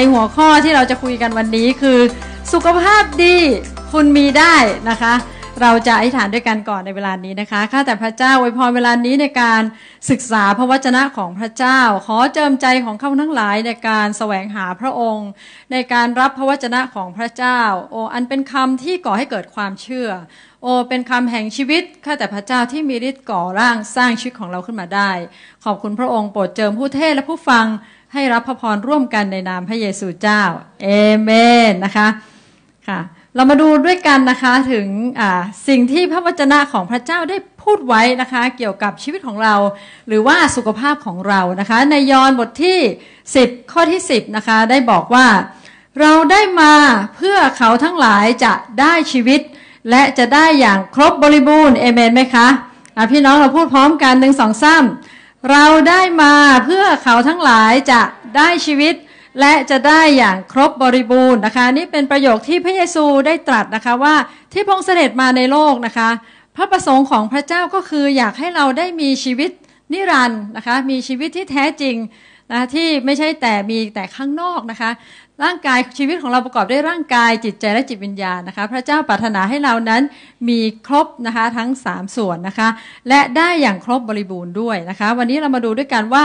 ในหัวข้อที่เราจะคุยกันวันนี้คือ สุขภาพดีคุณมีได้นะคะ เราจะอธิษฐานด้วยกันก่อนในเวลานี้นะคะข้าแต่พระเจ้าอวยพรเวลานี้ในการศึกษาพระวจนะของพระเจ้า ขอเจิมใจของข้าทั้งหลายในการแสวงหาพระองค์ ในการรับพระวจนะของพระเจ้าโออันเป็นคำที่ก่อให้เกิดความเชื่อโอ เป็นคำแห่งชีวิตข้าแต่พระเจ้าที่มีฤทธิ์ก่อร่างสร้างชีวิตของเราขึ้นมาได้ ขอบคุณพระองค์โปรดเจิมผู้เทศและผู้ฟังให้รับพระพรร่วมกันในนามพระเยซูเจ้าเอเมนนะคะค่ะเรามาดูด้วยกันนะคะถึงสิ่งที่พระวจนะของพระเจ้าได้พูดไว้นะคะเกี่ยวกับชีวิตของเราหรือว่าสุขภาพของเรานะคะ ในยอห์นบทที่ 10ข้อที่ 10 นะคะ ได้บอกว่าเราได้มาเพื่อเขาทั้งหลายจะได้ชีวิต และจะได้อย่างครบบริบูรณ์เอเมนไหมคะะพี่น้องเราพูดพร้อมกันหนึ่งสองสามเราได้มาเพื่อเขาทั้งหลายจะได้ชีวิตและจะได้อย่างครบบริบูรณ์นะคะ นี่เป็นประโยคที่พระเยซูได้ตรัสนะคะว่าที่พงเสด็จมาในโลกนะคะ พระประสงค์ของพระเจ้าก็คืออยากให้เราได้มีชีวิตนิรันดร์นะคะมีชีวิตที่แท้จริงนะที่ไม่ใช่แต่มีแต่ข้างนอกนะคะ ร่างกายชีวิตของเราประกอบด้วยร่างกายจิตใจและจิตวิญญาณนะคะพระเจ้าปรารถนาให้เรานั้นมีครบนะคะทั้ง 3 ส่วนนะคะ และได้อย่างครบบริบูรณ์ด้วยนะคะ วันนี้เรามาดูด้วยกันว่า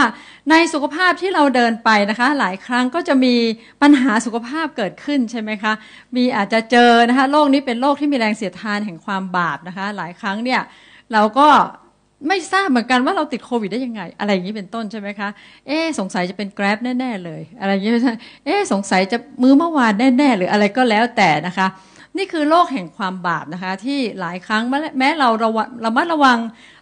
ในสุขภาพที่เราเดินไปนะคะหลายครั้งก็จะมีปัญหาสุขภาพเกิดขึ้นใช่ไหมคะ มีอาจจะเจอนะคะโรคนี้เป็นโรคที่มีแรงเสียดทานแห่งความบาปนะคะ หลายครั้งเนี่ยเราก็ไม่ทราบเหมือนกันว่าเราติดโควิดได้ยังไง อะไรอย่างนี้เป็นต้นใช่ไหมคะ เอ๊สงสัยจะเป็นแกร็บแน่ ๆ เลยอะไรอย่างนี้ใช่เอ๊สงสัยจะมือเมื่อวานแน่ๆหรืออะไรก็แล้วแต่นะคะ นี่คือโลกแห่งความบาปนะคะ ที่หลายครั้งแม้เราระระมัดระวัง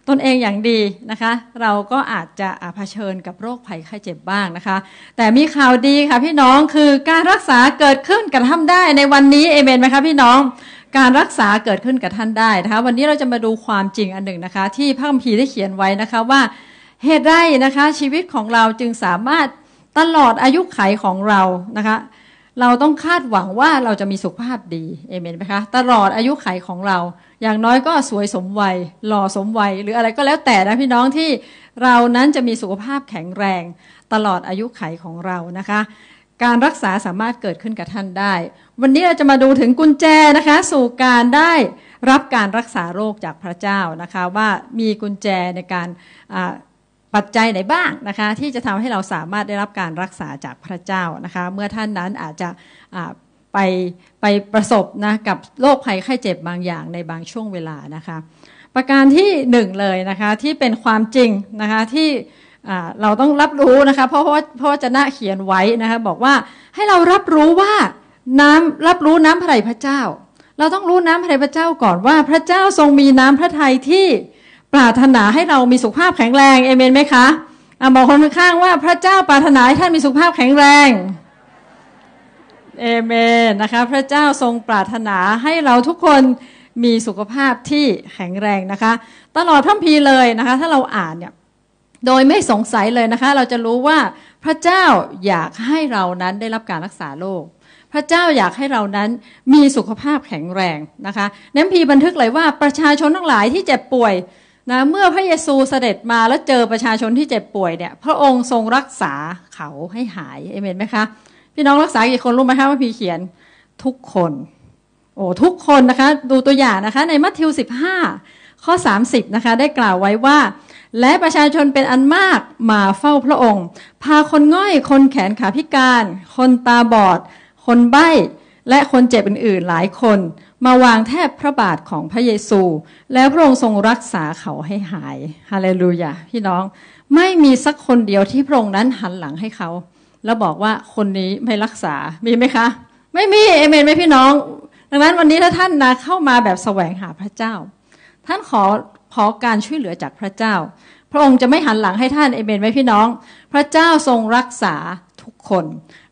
ตนเองอย่างดีนะคะ เราก็อาจจะะเผชิญกับโรคภัยไข้เจ็บบ้างนะคะ แต่มีข่าวดีค่ะพี่น้องคือการรักษาเกิดขึ้นกระทำได้ในวันนี้เอเมนไหมคะพี่น้องการรักษาเกิดขึ้นกับท่านได้นะคะ วันนี้เราจะมาดูความจริงอันหนึ่งนะคะ ที่พระคัมภีร์ได้เขียนไว้นะคะว่าเหตุใดนะคะชีวิตของเราจึงสามารถตลอดอายุไขของเรานะคะ เราต้องคาดหวังว่าเราจะมีสุขภาพดีเอเมนไหมคะตลอดอายุไขของเรา อย่างน้อยก็สวยสมวัย หล่อสมวัย หรืออะไรก็แล้วแต่นะพี่น้องที่เรานั้นจะมีสุขภาพแข็งแรง ตลอดอายุไขของเรานะคะการรักษาสามารถเกิดขึ้นกับท่านได้ วันนี้เราจะมาดูถึงกุญแจนะคะ สู่การได้รับการรักษาโรคจากพระเจ้านะคะ ว่ามีกุญแจในการปัจจัยไหนบ้างนะคะ ที่จะทำให้เราสามารถได้รับการรักษาจากพระเจ้านะคะเมื่อท่านนั้นอาจจะไปไปประสบนะกับโรคภัยไข้เจ็บบางอย่างในบางช่วงเวลานะคะ ประการที่หนึ่งเลยนะคะที่เป็นความจริงนะคะที่เราต้องรับรู้นะคะเพราะว่าเพราะวจนะเขียนไว้นะคะบอกว่าให้เรารับรู้ว่าน้ำรับรู้น้ำพระทัยพระเจ้า เราต้องรู้น้ำพระทัยพระเจ้าก่อนว่า พระเจ้าทรงมีน้ำพระทัยที่ปรารถนาให้เรามีสุขภาพแข็งแรงเอเมนไหมคะอะบอกคนข้างว่าพระเจ้าปรารถนาให้ท่านมีสุขภาพแข็งแรงเอเมนนะคะพระเจ้าทรงปรารถนาให้เราทุกคนมีสุขภาพที่แข็งแรงนะคะตลอดทั้งพีเลยนะคะถ้าเราอ่านเนี่ยโดยไม่สงสัยเลยนะคะ เราจะรู้ว่าพระเจ้าอยากให้เรานั้นได้รับการรักษาโรคพระเจ้าอยากให้เรานั้นมีสุขภาพแข็งแรงนะคะนั้นพีบันทึกเลยว่าประชาชนทั้งหลายที่เจ็บป่วยนะ เมื่อพระเยซูเสด็จมาแล้วเจอประชาชนที่เจ็บป่วยเนี่ย พระองค์ทรงรักษาเขาให้หาย เอเมนไหมคะ พี่น้องรักษากี่คนรู้ไหมคะว่าพีเขียนทุกคน โอ้ ทุกคนนะคะ ดูตัวอย่างนะคะในมัทธิว 15 ข้อ 30 นะคะ ได้กล่าวไว้ว่าและประชาชนเป็นอันมากมาเฝ้าพระองค์ พาคนง่อยคนแขนขาพิการ คนตาบอด คนใบ้และคนเจ็บอื่น ๆหลายคน มาวางแทบพระบาทของพระเยซู แล้วพระองค์ทรงรักษาเขาให้หายฮาเลลูยาพี่น้อง ไม่มีสักคนเดียวที่พระองค์นั้นหันหลังให้เขา แล้วบอกว่าคนนี้ไม่รักษามีไหมคะ ไม่มีเอเมนไหมพี่น้องดังนั้นวันนี้ถ้าท่านนะเข้ามาแบบแสวงหาพระเจ้า ท่านขอขอการช่วยเหลือจากพระเจ้า พระองค์จะไม่หันหลังให้ท่านเอเมนไหมพี่น้อง พระเจ้าทรงรักษาทุกคน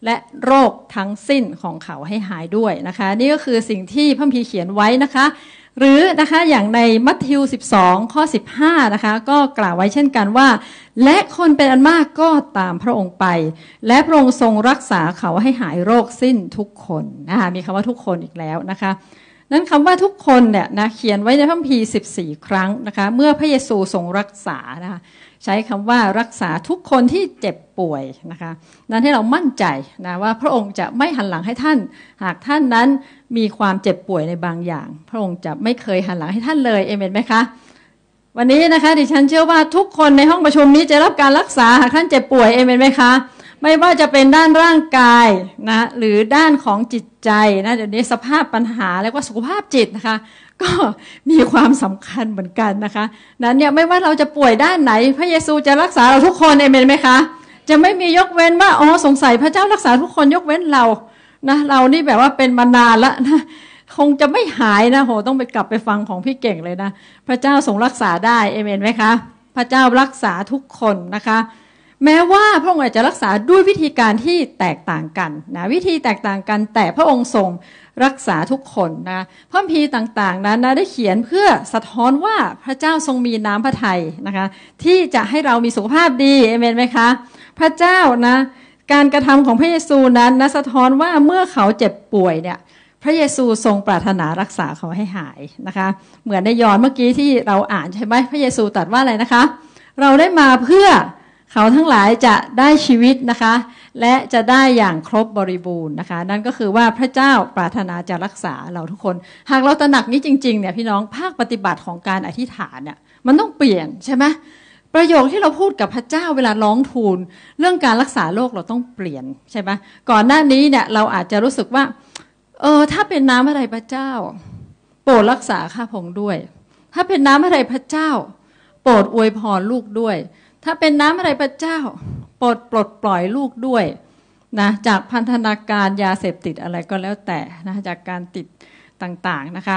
และโรคทั้งสิ้นของเขาให้หายด้วยนะคะ นี่ก็คือสิ่งที่พระพีเขียนไว้นะคะ หรือนะคะอย่างในมัทธิว12 ข้อ 15นะคะก็กล่าวไว้เช่นกันว่า และคนเป็นอันมากก็ตามพระองค์ไป และพระองค์ทรงรักษาเขาให้หายโรคสิ้นทุกคนนะคะมีคำว่าทุกคนอีกแล้วนะคะนั้นคำว่าทุกคนเนี่ยนะเขียนไว้ในพระคัมภีร์14 ครั้งนะคะเมื่อพระเยซูทรงรักษานะคะใช้คำว่ารักษาทุกคนที่เจ็บป่วยนะคะนั้นให้เรามั่นใจ นะว่าพระองค์จะไม่หันหลังให้ท่าน หากท่านนั้นมีความเจ็บป่วยในบางอย่าง พระองค์จะไม่เคยหันหลังให้ท่านเลยเอเมนไหมคะวันนี้นะคะดิฉันเชื่อว่าทุกคนในห้องประชุมนี้จะรับการรักษาหากท่านเจ็บป่วยเอเมนไหมคะไม่ว่าจะเป็นด้านร่างกายนะหรือด้านของจิตใจนะเดี๋ยวนี้สภาพปัญหาเรียกว่าสุขภาพจิตนะคะ ก็มีความสำคัญเหมือนกันนะคะ นั้นเนี่ยไม่ว่าเราจะป่วยด้านไหน พระเยซูจะรักษาเราทุกคนเอเมนไหมคะ จะไม่มียกเว้นว่าอ๋อสงสัยพระเจ้ารักษาทุกคนยกเว้นเรานะเรานี่แบบว่าเป็นมานานละนะคงจะไม่หายนะโหต้องไปกลับไปฟังของพี่เก่งเลยนะพระเจ้าทรงรักษาได้เอเมนไหมคะพระเจ้ารักษาทุกคนนะคะแม้ว่าพระองค์อาจจะรักษาด้วยวิธีการที่แตกต่างกันนะวิธีแตกต่างกันแต่พระองค์ทรงรักษาทุกคนนะพระพีต่างๆนั้นนะได้เขียนเพื่อสะท้อนว่าพระเจ้าทรงมีน้ำพระทัยนะคะที่จะให้เรามีสุขภาพดีเอเมนไหมคะพระเจ้านะการกระทำของพระเยซูนั้นนะสะท้อนว่าเมื่อเขาเจ็บป่วยเนี่ยพระเยซูทรงปรารถนารักษาเขาให้หายนะคะ เหมือนในยอห์นเมื่อกี้ที่เราอ่านใช่ไหมพระเยซูตรัสว่าอะไรนะคะ เราได้มาเพื่อเขาทั้งหลายจะได้ชีวิตนะคะ และจะได้อย่างครบบริบูรณ์นะคะ นั่นก็คือว่าพระเจ้าปรารถนาจะรักษาเราทุกคน หากเราตระหนักนี้จริงๆเนี่ยพี่น้องภาคปฏิบัติของการอธิษฐานเนี่ยมันต้องเปลี่ยนใช่ไหมประโยคที่เราพูดกับพระเจ้าเวลาร้องทูลเรื่องการรักษาโรคเราต้องเปลี่ยนใช่ไหมก่อนหน้านี้เนี่ยเราอาจจะรู้สึกว่าเออถ้าเป็นน้ำอะไรพระเจ้า โปรดรักษาข้าพงด้วย ถ้าเป็นน้ำอะไรพระเจ้า โปรดอวยพรลูกด้วยถ้าเป็นน้ำอะไรพระเจ้าปลดปลดปล่อยลูกด้วยนะจากพันธนาการยาเสพติดอะไรก็แล้วแต่นะจากการติดต่างๆนะคะ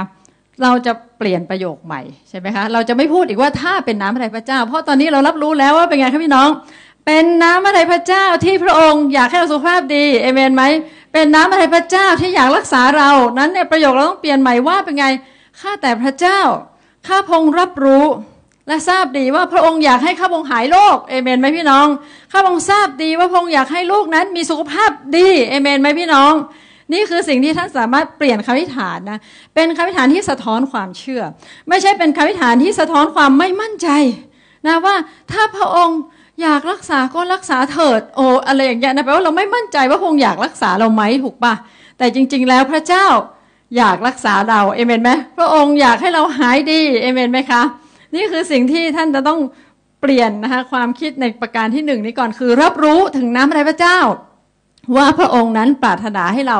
เราจะเปลี่ยนประโยคใหม่ใช่ไหมคะเราจะไม่พูดอีกว่าถ้าเป็นน้ำอะไรพระเจ้า เพราะตอนนี้เรารับรู้แล้วว่าเป็นไงคะพี่น้อง เป็นน้ำอะไรพระเจ้าที่พระองค์อยากให้เราสุขภาพดีเอเมนไหมเป็นน้ำอะไรพระเจ้าที่อยากรักษาเรานั้นเนี่ยประโยคเราต้องเปลี่ยนใหม่ว่าเป็นไงข้าแต่พระเจ้าข้าพงรับรู้และทราบดีว่าพระองค์อยากให้ข้าพงหายโรค เอเมนไหมพี่น้อง ข้าพงทราบดีว่าพระองค์อยากให้ลูกนั้นมีสุขภาพดี เอเมนไหมพี่น้อง นี่คือสิ่งที่ท่านสามารถเปลี่ยนคำวิฐานนะ เป็นคำวิฐานที่สะท้อนความเชื่อ ไม่ใช่เป็นคำวิฐานที่สะท้อนความไม่มั่นใจนะว่าถ้าพระองค์อยากรักษาก็รักษาเถิด โออะไรอย่างเงี้ยนะแปลว่าเราไม่มั่นใจว่าพระองค์อยากรักษาเราไหมถูกปะ แต่จริงๆแล้วพระเจ้าอยากรักษาเรา เอเมนไหมพระองค์อยากให้เราหายดี เอเมนไหมคะนี่คือสิ่งที่ท่านจะต้องเปลี่ยนนะคะ ความคิดในประการที่หนึ่งนี้ก่อน คือรับรู้ถึงน้ำพระเจ้า ว่าพระองค์นั้นปรารถนาให้เรา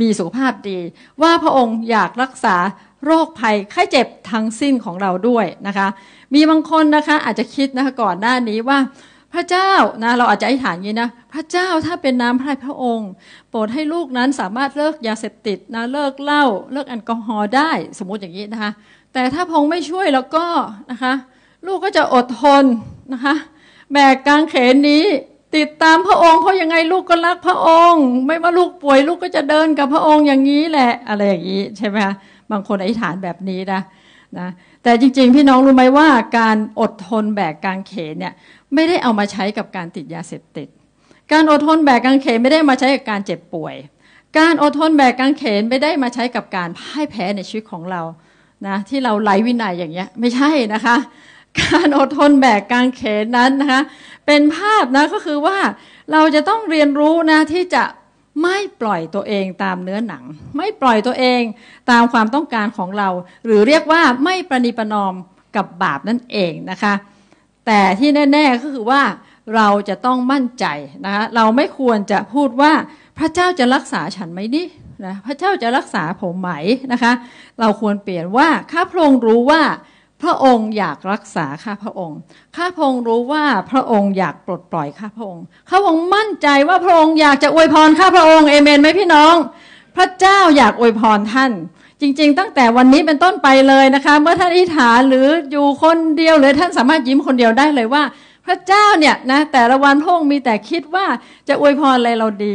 มีสุขภาพดี ว่าพระองค์อยากรักษาโรคภัยไข้เจ็บทั้งสิ้นของเราด้วยนะคะ มีบางคนนะคะ อาจจะคิดนะคะก่อนหน้านี้ว่า พระเจ้านะเราอาจจะอธิษฐานอย่างนี้นะพระเจ้าถ้าเป็นน้ำพระพระองค์ โปรดให้ลูกนั้นสามารถเลิกยาเสพติดนะเลิกเหล้าเลิกแอลกอฮอล์ได้ สมมติอย่างนี้นะคะแต่ถ้าพงไม่ช่วยแล้วก็นะคะลูกก็จะอดทนนะคะแบกกางเขนนี้ติดตามพระองค์ เพราะยังไงลูกก็รักพระองค์ ไม่ว่าลูกป่วยลูกก็จะเดินกับพระองค์อย่างนี้แหละอะไรอย่างนี้ใช่ไหมคะบางคนอธิษฐานแบบนี้นะนะแต่จริงๆพี่น้องรู้ไหมว่าการอดทนแบกกางเขนเนี่ยไม่ได้เอามาใช้กับการติดยาเสพติด การอดทนแบกกางเขนไม่ได้มาใช้กับการเจ็บป่วย การอดทนแบกกางเขนไม่ได้มาใช้กับการพ่ายแพ้ในชีวิตของเรานะที่เราไหลวินัยอย่างเงี้ยไม่ใช่นะคะการอดทนแบกกางเขนนั้นนะคะเป็นภาพนะก็คือว่าเราจะต้องเรียนรู้นะที่จะไม่ปล่อยตัวเองตามเนื้อหนัง ไม่ปล่อยตัวเองตามความต้องการของเรา หรือเรียกว่าไม่ประนีประนอมกับบาปนั่นเองนะคะ แต่ที่แน่ ๆก็คือว่าเราจะต้องมั่นใจนะคะเราไม่ควรจะพูดว่าพระเจ้าจะรักษาฉันไหมนี่นะพระเจ้าจะรักษาผมไหมนะคะ เราควรเปลี่ยนว่าข้าพระองค์รู้ว่า พระองค์อยากรักษาข้าพระองค์ ข้าพระองค์รู้ว่าพระองค์อยากปลดปล่อยข้าพระองค์ข้าพระองค์มั่นใจว่าพระองค์อยากจะอวยพรข้าพระองค์ เอเมนไหมพี่น้อง พระเจ้าอยากอวยพรท่าน จริงๆ ตั้งแต่วันนี้เป็นต้นไปเลยนะคะ เมื่อท่านอธิษฐานหรืออยู่คนเดียวหรือท่านสามารถยิ้มคนเดียวได้เลยว่า พระเจ้าเนี่ยนะแต่ละวันพระองค์มีแต่คิดว่าจะอวยพรอะไรเราดี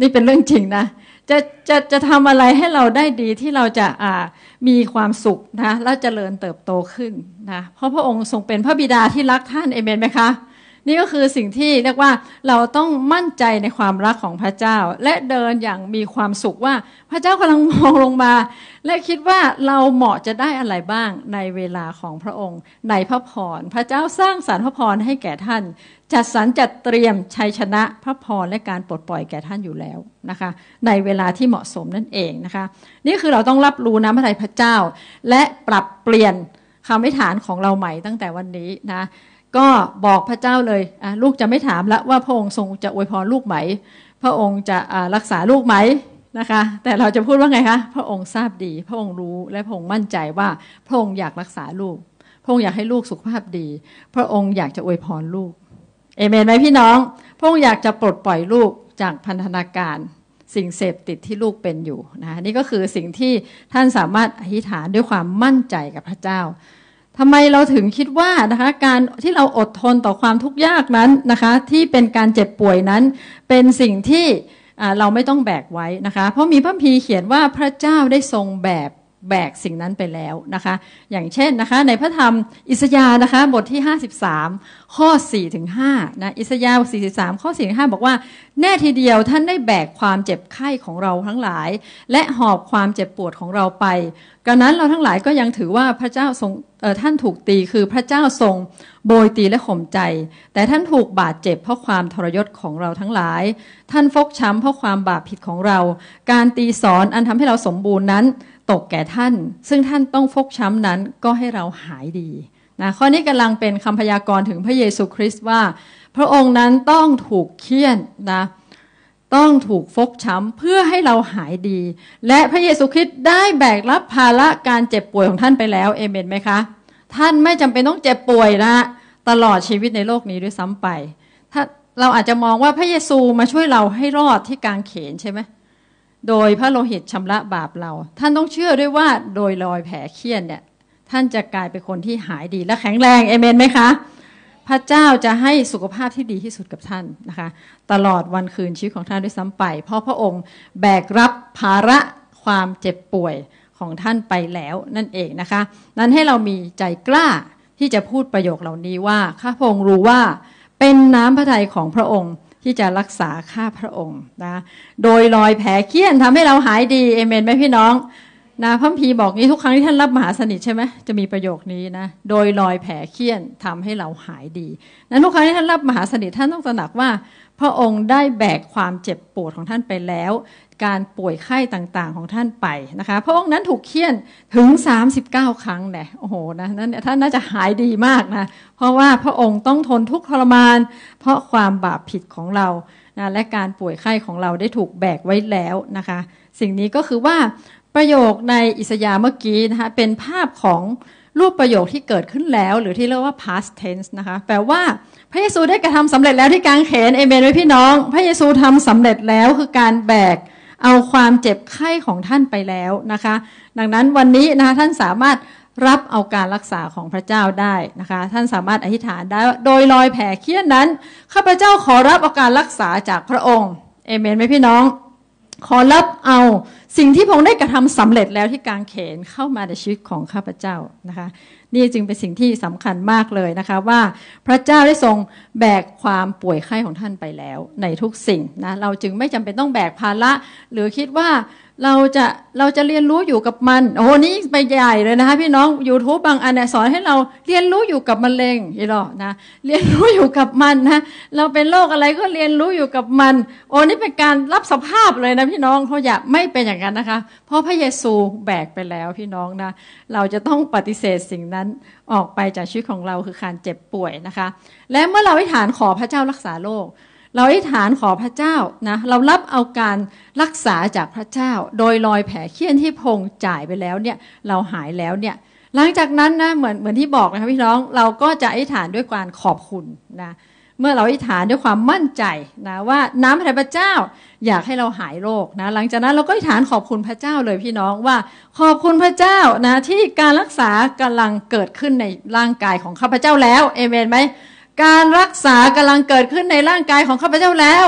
นี่เป็นเรื่องจริงนะจะจะจะทำอะไรให้เราได้ดีที่เราจะอ่ามีความสุขนะและเจริญเติบโตขึ้นนะเพราะพระองค์ทรงเป็นพระบิดาที่รักท่าน เอเมนไหมคะนี่ก็คือสิ่งที่เรียกว่าเราต้องมั่นใจในความรักของพระเจ้า และเดินอย่างมีความสุขว่าพระเจ้ากำลังมองลงมาและคิดว่าเราเหมาะจะได้อะไรบ้างในเวลาของพระองค์ในพระพร พระเจ้าสร้างสารรพระพรให้แก่ท่าน จัดสรรจัดเตรียมชัยชนะพระพรและการปลดปล่อยแก่ท่านอยู่แล้วนะคะ ในเวลาที่เหมาะสมนั่นเองนะคะ นี่คือเราต้องรับรู้น้ำพระทัยพระเจ้า และปรับเปลี่ยนคำวิฐานของเราใหม่ตั้งแต่วันนี้นะก็บอกพระเจ้าเลยลูกจะไม่ถามละว่าพระองค์ทรงจะอวยพรลูกไหม พระองค์จะรักษาลูกไหมนะคะแต่เราจะพูดว่าไงคะพระองค์ทราบดี พระองค์รู้และพระองค์มั่นใจว่าพระองค์อยากรักษาลูก พระองค์อยากให้ลูกสุขภาพดี พระองค์อยากจะอวยพรลูกเอเมนไหมพี่น้อง พระองค์อยากจะปลดปล่อยลูกจากพันธนาการ สิ่งเสพติดที่ลูกเป็นอยู่นะนี่ก็คือสิ่งที่ท่านสามารถอธิษฐานด้วยความมั่นใจกับพระเจ้าทำไมเราถึงคิดว่านะคะการที่เราอดทนต่อความทุกข์ยากนั้นนะคะที่เป็นการเจ็บป่วยนั้น เป็นสิ่งที่เราไม่ต้องแบกไว้นะคะเพราะมีพระพีเขียนว่าพระเจ้าได้ทรงแบแบก สิ่งนั้นไปแล้วนะคะ อย่างเช่นนะคะ ในพระธรรมอิสยาห์นะคะ บทที่ 53 ข้อ4ถึง5นะ อิสยาห์43ข้อ4ถึง5บอกว่าแน่ทีเดียวท่านได้แบก ความเจ็บ ไข้ของเราทั้งหลาย และหอบความเจ็บปวดของเราไปกระนั้นเราทั้งหลายก็ยังถือว่าพระเจ้าทรงท่านถูกตีคือพระเจ้าทรงโบยตีและข่มใจ แต่ท่านถูกบาดเจ็บเพราะความทรยศของเราทั้งหลาย ท่านฟกช้ำเพราะความบาปผิดของเรา การตีสอนอันทำให้เราสมบูรณ์นั้นตกแก่ท่าน ซึ่งท่านต้องฟกช้ำนั้นก็ให้เราหายดีนะ ข้อนี้กำลังเป็นคำพยากรณ์ถึงพระเยซูคริสต์ว่า พระองค์นั้นต้องถูกเคี่ยนนะ ต้องถูกฟกช้ำเพื่อให้เราหายดี และพระเยซูคริสต์ได้แบกรับภาระการเจ็บป่วยของท่านไปแล้ว เอเมนไหมคะ ท่านไม่จำเป็นต้องเจ็บป่วยนะตลอดชีวิตในโลกนี้ด้วยซ้ำไป ถ้าเราอาจจะมองว่าพระเยซูมาช่วยเราให้รอดที่กางเขนใช่ไหมโดยพระโลหิตชำระบาปเรา ท่านต้องเชื่อด้วยว่าโดยรอยแผลเคี้ยนเนี่ยท่านจะกลายเป็นคนที่หายดีและแข็งแรงเอเมนไหมคะพระเจ้าจะให้สุขภาพที่ดีที่สุดกับท่านนะคะ ตลอดวันคืนชีวิตของท่านด้วยซ้ำไป เพราะพระองค์แบกรับภาระความเจ็บป่วยของท่านไปแล้วนั่นเองนะคะ นั้นให้เรามีใจกล้าที่จะพูดประโยคเหล่านี้ว่าข้าพระองค์รู้ว่าเป็นน้ำพระทัยของพระองค์ที่จะรักษาข้าพระองค์นะ โดยรอยแผลเคี้ยนทำให้เราหายดี เอเมนไหมพี่น้องนะพระพีบอกนี้ทุกครั้งที่ท่านรับมหาสนิทใช่ไหมจะมีประโยคนี้นะโดยลอยแผลเคี้ยนทำให้เราหายดีนั้นทุกครั้งที่ท่านรับมหาสนิทท่านต้องตระหนักว่า พระองค์ได้แบกความเจ็บปวดของท่านไปแล้ว การป่วยไข้ต่างๆ ของท่านไปนะคะพระองค์นั้นถูกเคี่ยนถึง 39 ครั้งแนล่โอ้โหนะนั่นท่านน่าจะหายดีมากนะเพราะว่าพระองค์ต้องทนทุกข์ทรมาน เพราะความบาปผิดของเรานะและการป่วยไข้ของเราได้ถูกแบกไว้แล้วนะคะ สิ่งนี้ก็คือว่าประโยคในอิสยาเมื่อกี้นะคะเป็นภาพของรูปประโยคที่เกิดขึ้นแล้ว หรือที่เรียกว่า past tense นะคะ แปลว่าพระเยซูได้กระทำสำเร็จแล้วที่กางเขน เอเมนไว้พี่น้อง พระเยซูทำสำเร็จแล้วคือการแบกเอาความเจ็บไข้ของท่านไปแล้วนะคะ ดังนั้นวันนี้นะคะท่านสามารถรับเอาการรักษาของพระเจ้าได้นะคะ ท่านสามารถอธิษฐานได้โดยลอยแผ่เคี้ยนนั้นข้าพเจ้าขอรับเอาการรักษาจากพระองค์ เอเมนไหมพี่น้องขอรับเอาสิ่งที่พระองค์ได้กระทำสำเร็จแล้วที่กางเขนเข้ามาในชีวิตของข้าพเจ้านะคะ นี่จึงเป็นสิ่งที่สำคัญมากเลยนะคะ ว่า พระเจ้าได้ทรงแบกความป่วยไข้ของท่านไปแล้ว ในทุกสิ่งนะเราจึงไม่จำเป็นต้องแบกภาระหรือคิดว่าเราจะเราจะเรียนรู้อยู่กับมัน โอ้โหนี่ไปใหญ่เลยนะคะพี่น้อง YouTube บางอันเนี่ยสอนให้เราเรียนรู้อยู่กับมะเร็งอีหรอนะเรียนรู้อยู่กับมันนะเราเป็นโรคอะไรก็เรียนรู้อยู่กับมัน โอ้นี่เป็นการรับสภาพเลยนะพี่น้องเขาอย่าไม่เป็นอย่างนั้นนะคะ เพราะพระเยซูแบกไปแล้วพี่น้องนะเราจะต้องปฏิเสธสิ่งนั้นออกไปจากชีวิตของเราคือการเจ็บป่วยนะคะ และเมื่อเราอธิษฐานขอพระเจ้ารักษาโรคเราอธิษฐานขอพระเจ้านะเรารับเอาการรักษาจากพระเจ้า โดยรอยแผลเคี้ยนที่พงจ่ายไปแล้วเนี่ยเราหายแล้วเนี่ยหลังจากนั้นนะเหมือนเหมือนที่บอกนะคะพี่น้องเราก็จะอธิษฐานด้วยการขอบคุณนะเมื่อเราอธิษฐานด้วยความมั่นใจนะว่าน้ำพระพระเจ้า อยากให้เราหายโรคนะหลังจากนั้นเราก็อธิษฐานขอบคุณพระเจ้าเลยพี่น้องว่าขอบคุณพระเจ้านะที่การรักษากำลังเกิดขึ้นในร่างกายของข้าพเจ้าแล้วเอเมนไหมการรักษากำลังเกิดขึ้นในร่างกายของข้าพเจ้าแล้ว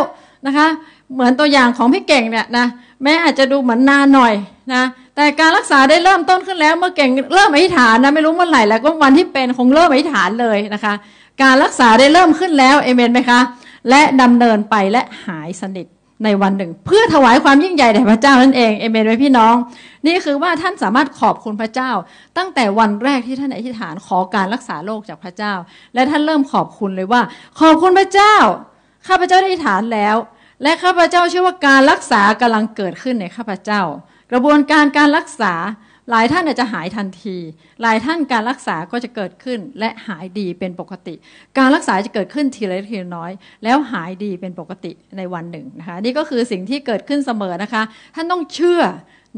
นะคะ เหมือนตัวอย่างของพี่เก่งเนี่ยนะ แม้อาจจะดูเหมือนนานหน่อยนะ แต่การรักษาได้เริ่มต้นขึ้นแล้ว เมื่อเก่งเริ่มอธิษฐานนะไม่รู้เมื่อไหร่แล้วก็วันที่เป็นคงเริ่มอธิษฐานเลยนะคะ การรักษาได้เริ่มขึ้นแล้วเอเมนไหมคะ และดำเนินไปและหายสนิทในวันหนึ่งเพื่อถวายความยิ่งใหญ่แด่พระเจ้านั่นเองเอเมนไหมพี่น้อง นี่คือว่าท่านสามารถขอบคุณพระเจ้า ตั้งแต่วันแรกที่ท่านอธิษฐานขอการรักษาโรคจากพระเจ้า และท่านเริ่มขอบคุณเลยว่า ขอบคุณพระเจ้า ข้าพระเจ้าได้อธิษฐานแล้ว และข้าพระเจ้าเชื่อว่าการรักษากำลังเกิดขึ้นในข้าพระเจ้า กระบวนการการรักษาหลายท่านอาจจะหายทันที หลายท่านการรักษาก็จะเกิดขึ้นและหายดีเป็นปกติ การรักษาจะเกิดขึ้นทีละทีน้อย แล้วหายดีเป็นปกติในวันหนึ่งนะคะนี่ก็คือสิ่งที่เกิดขึ้นเสมอนะคะ ท่านต้องเชื่อ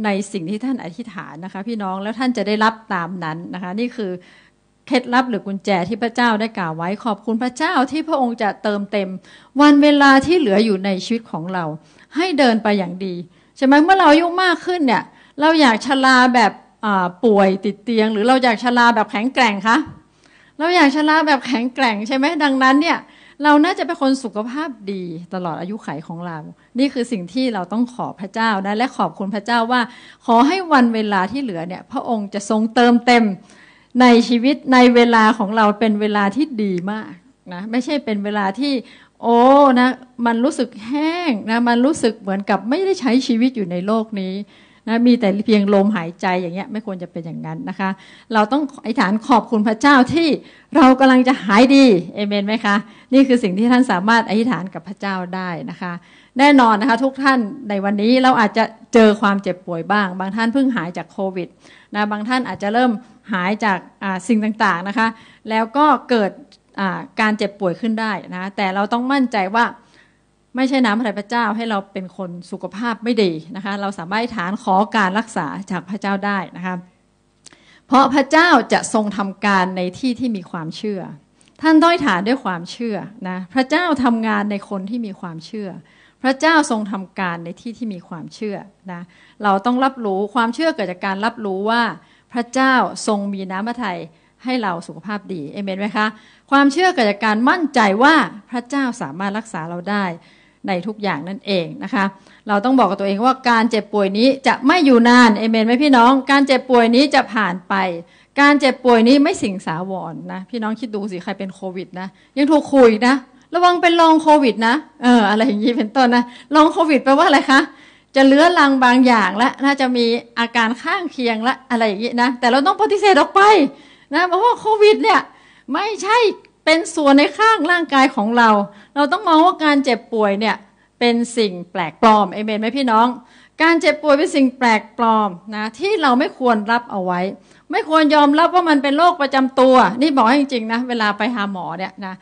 ในสิ่งที่ท่านอธิษฐานนะคะ พี่น้องแล้วท่านจะได้รับตามนั้นนะคะ นี่คือเคล็ดลับหรือกุญแจที่พระเจ้าได้กล่าวไว้ขอบคุณพระเจ้าที่พระองค์จะเติมเต็ม วันเวลาที่เหลืออยู่ในชีวิตของเรา ให้เดินไปอย่างดีใช่ไหมเมื่อเราอายุมากขึ้นเนี่ยเราอยากชราแบบป่วยติดเตียง หรือเราอยากชราแบบแข็งแกร่งคะ เราอยากชราแบบแข็งแกร่งใช่ไหมดังนั้นเนี่ยเราน่าจะเป็นคนสุขภาพดีตลอดอายุไขของเรา นี่คือสิ่งที่เราต้องขอพระเจ้านะและขอบคุณพระเจ้าว่า ขอให้วันเวลาที่เหลือเนี่ย พระองค์จะทรงเติมเต็มในชีวิตในเวลาของเราเป็นเวลาที่ดีมากนะไม่ใช่เป็นเวลาที่ โอ้นะมันรู้สึกแห้งนะมันรู้สึกเหมือนกับไม่ได้ใช้ชีวิตอยู่ในโลกนี้นะมีแต่เพียงลมหายใจอย่างเงี้ยไม่ควรจะเป็นอย่างนั้นนะคะ เราต้องอธิษฐานขอบคุณพระเจ้าที่เรากำลังจะหายดีเอเมนไหมคะ นี่คือสิ่งที่ท่านสามารถอธิษฐานกับพระเจ้าได้นะคะ แน่นอนนะคะทุกท่านในวันนี้เราอาจจะเจอความเจ็บป่วยบ้าง บางท่านเพิ่งหายจากโควิดนะบางท่านอาจจะเริ่มหายจากสิ่งต่างๆนะคะ แล้วก็เกิดการเจ็บป่วยขึ้นได้นะแต่เราต้องมั่นใจว่าไม่ใช่น้ำพระเจ้าให้เราเป็นคนสุขภาพไม่ดีนะคะ เราสามารถฐานขอการรักษาจากพระเจ้าได้นะคะเพราะพระเจ้าจะทรงทำการในที่ที่มีความเชื่อ ท่านต้อยฐานด้วยความเชื่อนะพระเจ้าทำงานในคนที่มีความเชื่อ พระเจ้าทรงทำการในที่ที่มีความเชื่อนะเราต้องรับรู้ความเชื่อเกิดจากการรับรู้ว่า พระเจ้าทรงมีน้ำพระทัยให้เราสุขภาพดีเอเมนไหมคะความเชื่อเกิดจากการมั่นใจว่าพระเจ้าสามารถรักษาเราได้ในทุกอย่างนั่นเองนะคะ เราต้องบอกกับตัวเองว่าการเจ็บป่วยนี้จะไม่อยู่นาน เอเมนไหมพี่น้อง การเจ็บป่วยนี้จะผ่านไป การเจ็บป่วยนี้ไม่สิ่งสาวรนนะ พี่น้องคิดดูสิใครเป็นโควิดนะยังถูกคุยนะระวังเป็นลองโควิดนะเอออะไรอย่างนี้เป็นต้นนะ ลองโควิดแปลว่าอะไรคะ จะเลื้อรังบางอย่างและน่าจะมีอาการข้างเคียงและอะไรอย่างนี้นะแต่เราต้องปฏิเสธออกไปนะเพราะว่าโควิดเนี่ยไม่ใช่เป็นส่วนในข้างร่างกายของเรา เราต้องมองว่าการเจ็บป่วยเนี่ยเป็นสิ่งแปลกปลอมเอเมนไหมพี่น้อง การเจ็บป่วยเป็นสิ่งแปลกปลอมนะ ที่เราไม่ควรรับเอาไว้ ไม่ควรยอมรับว่ามันเป็นโรคประจำตัวนี่บอกให้จริงๆนะเวลาไปหาหมอเนี่ยนะ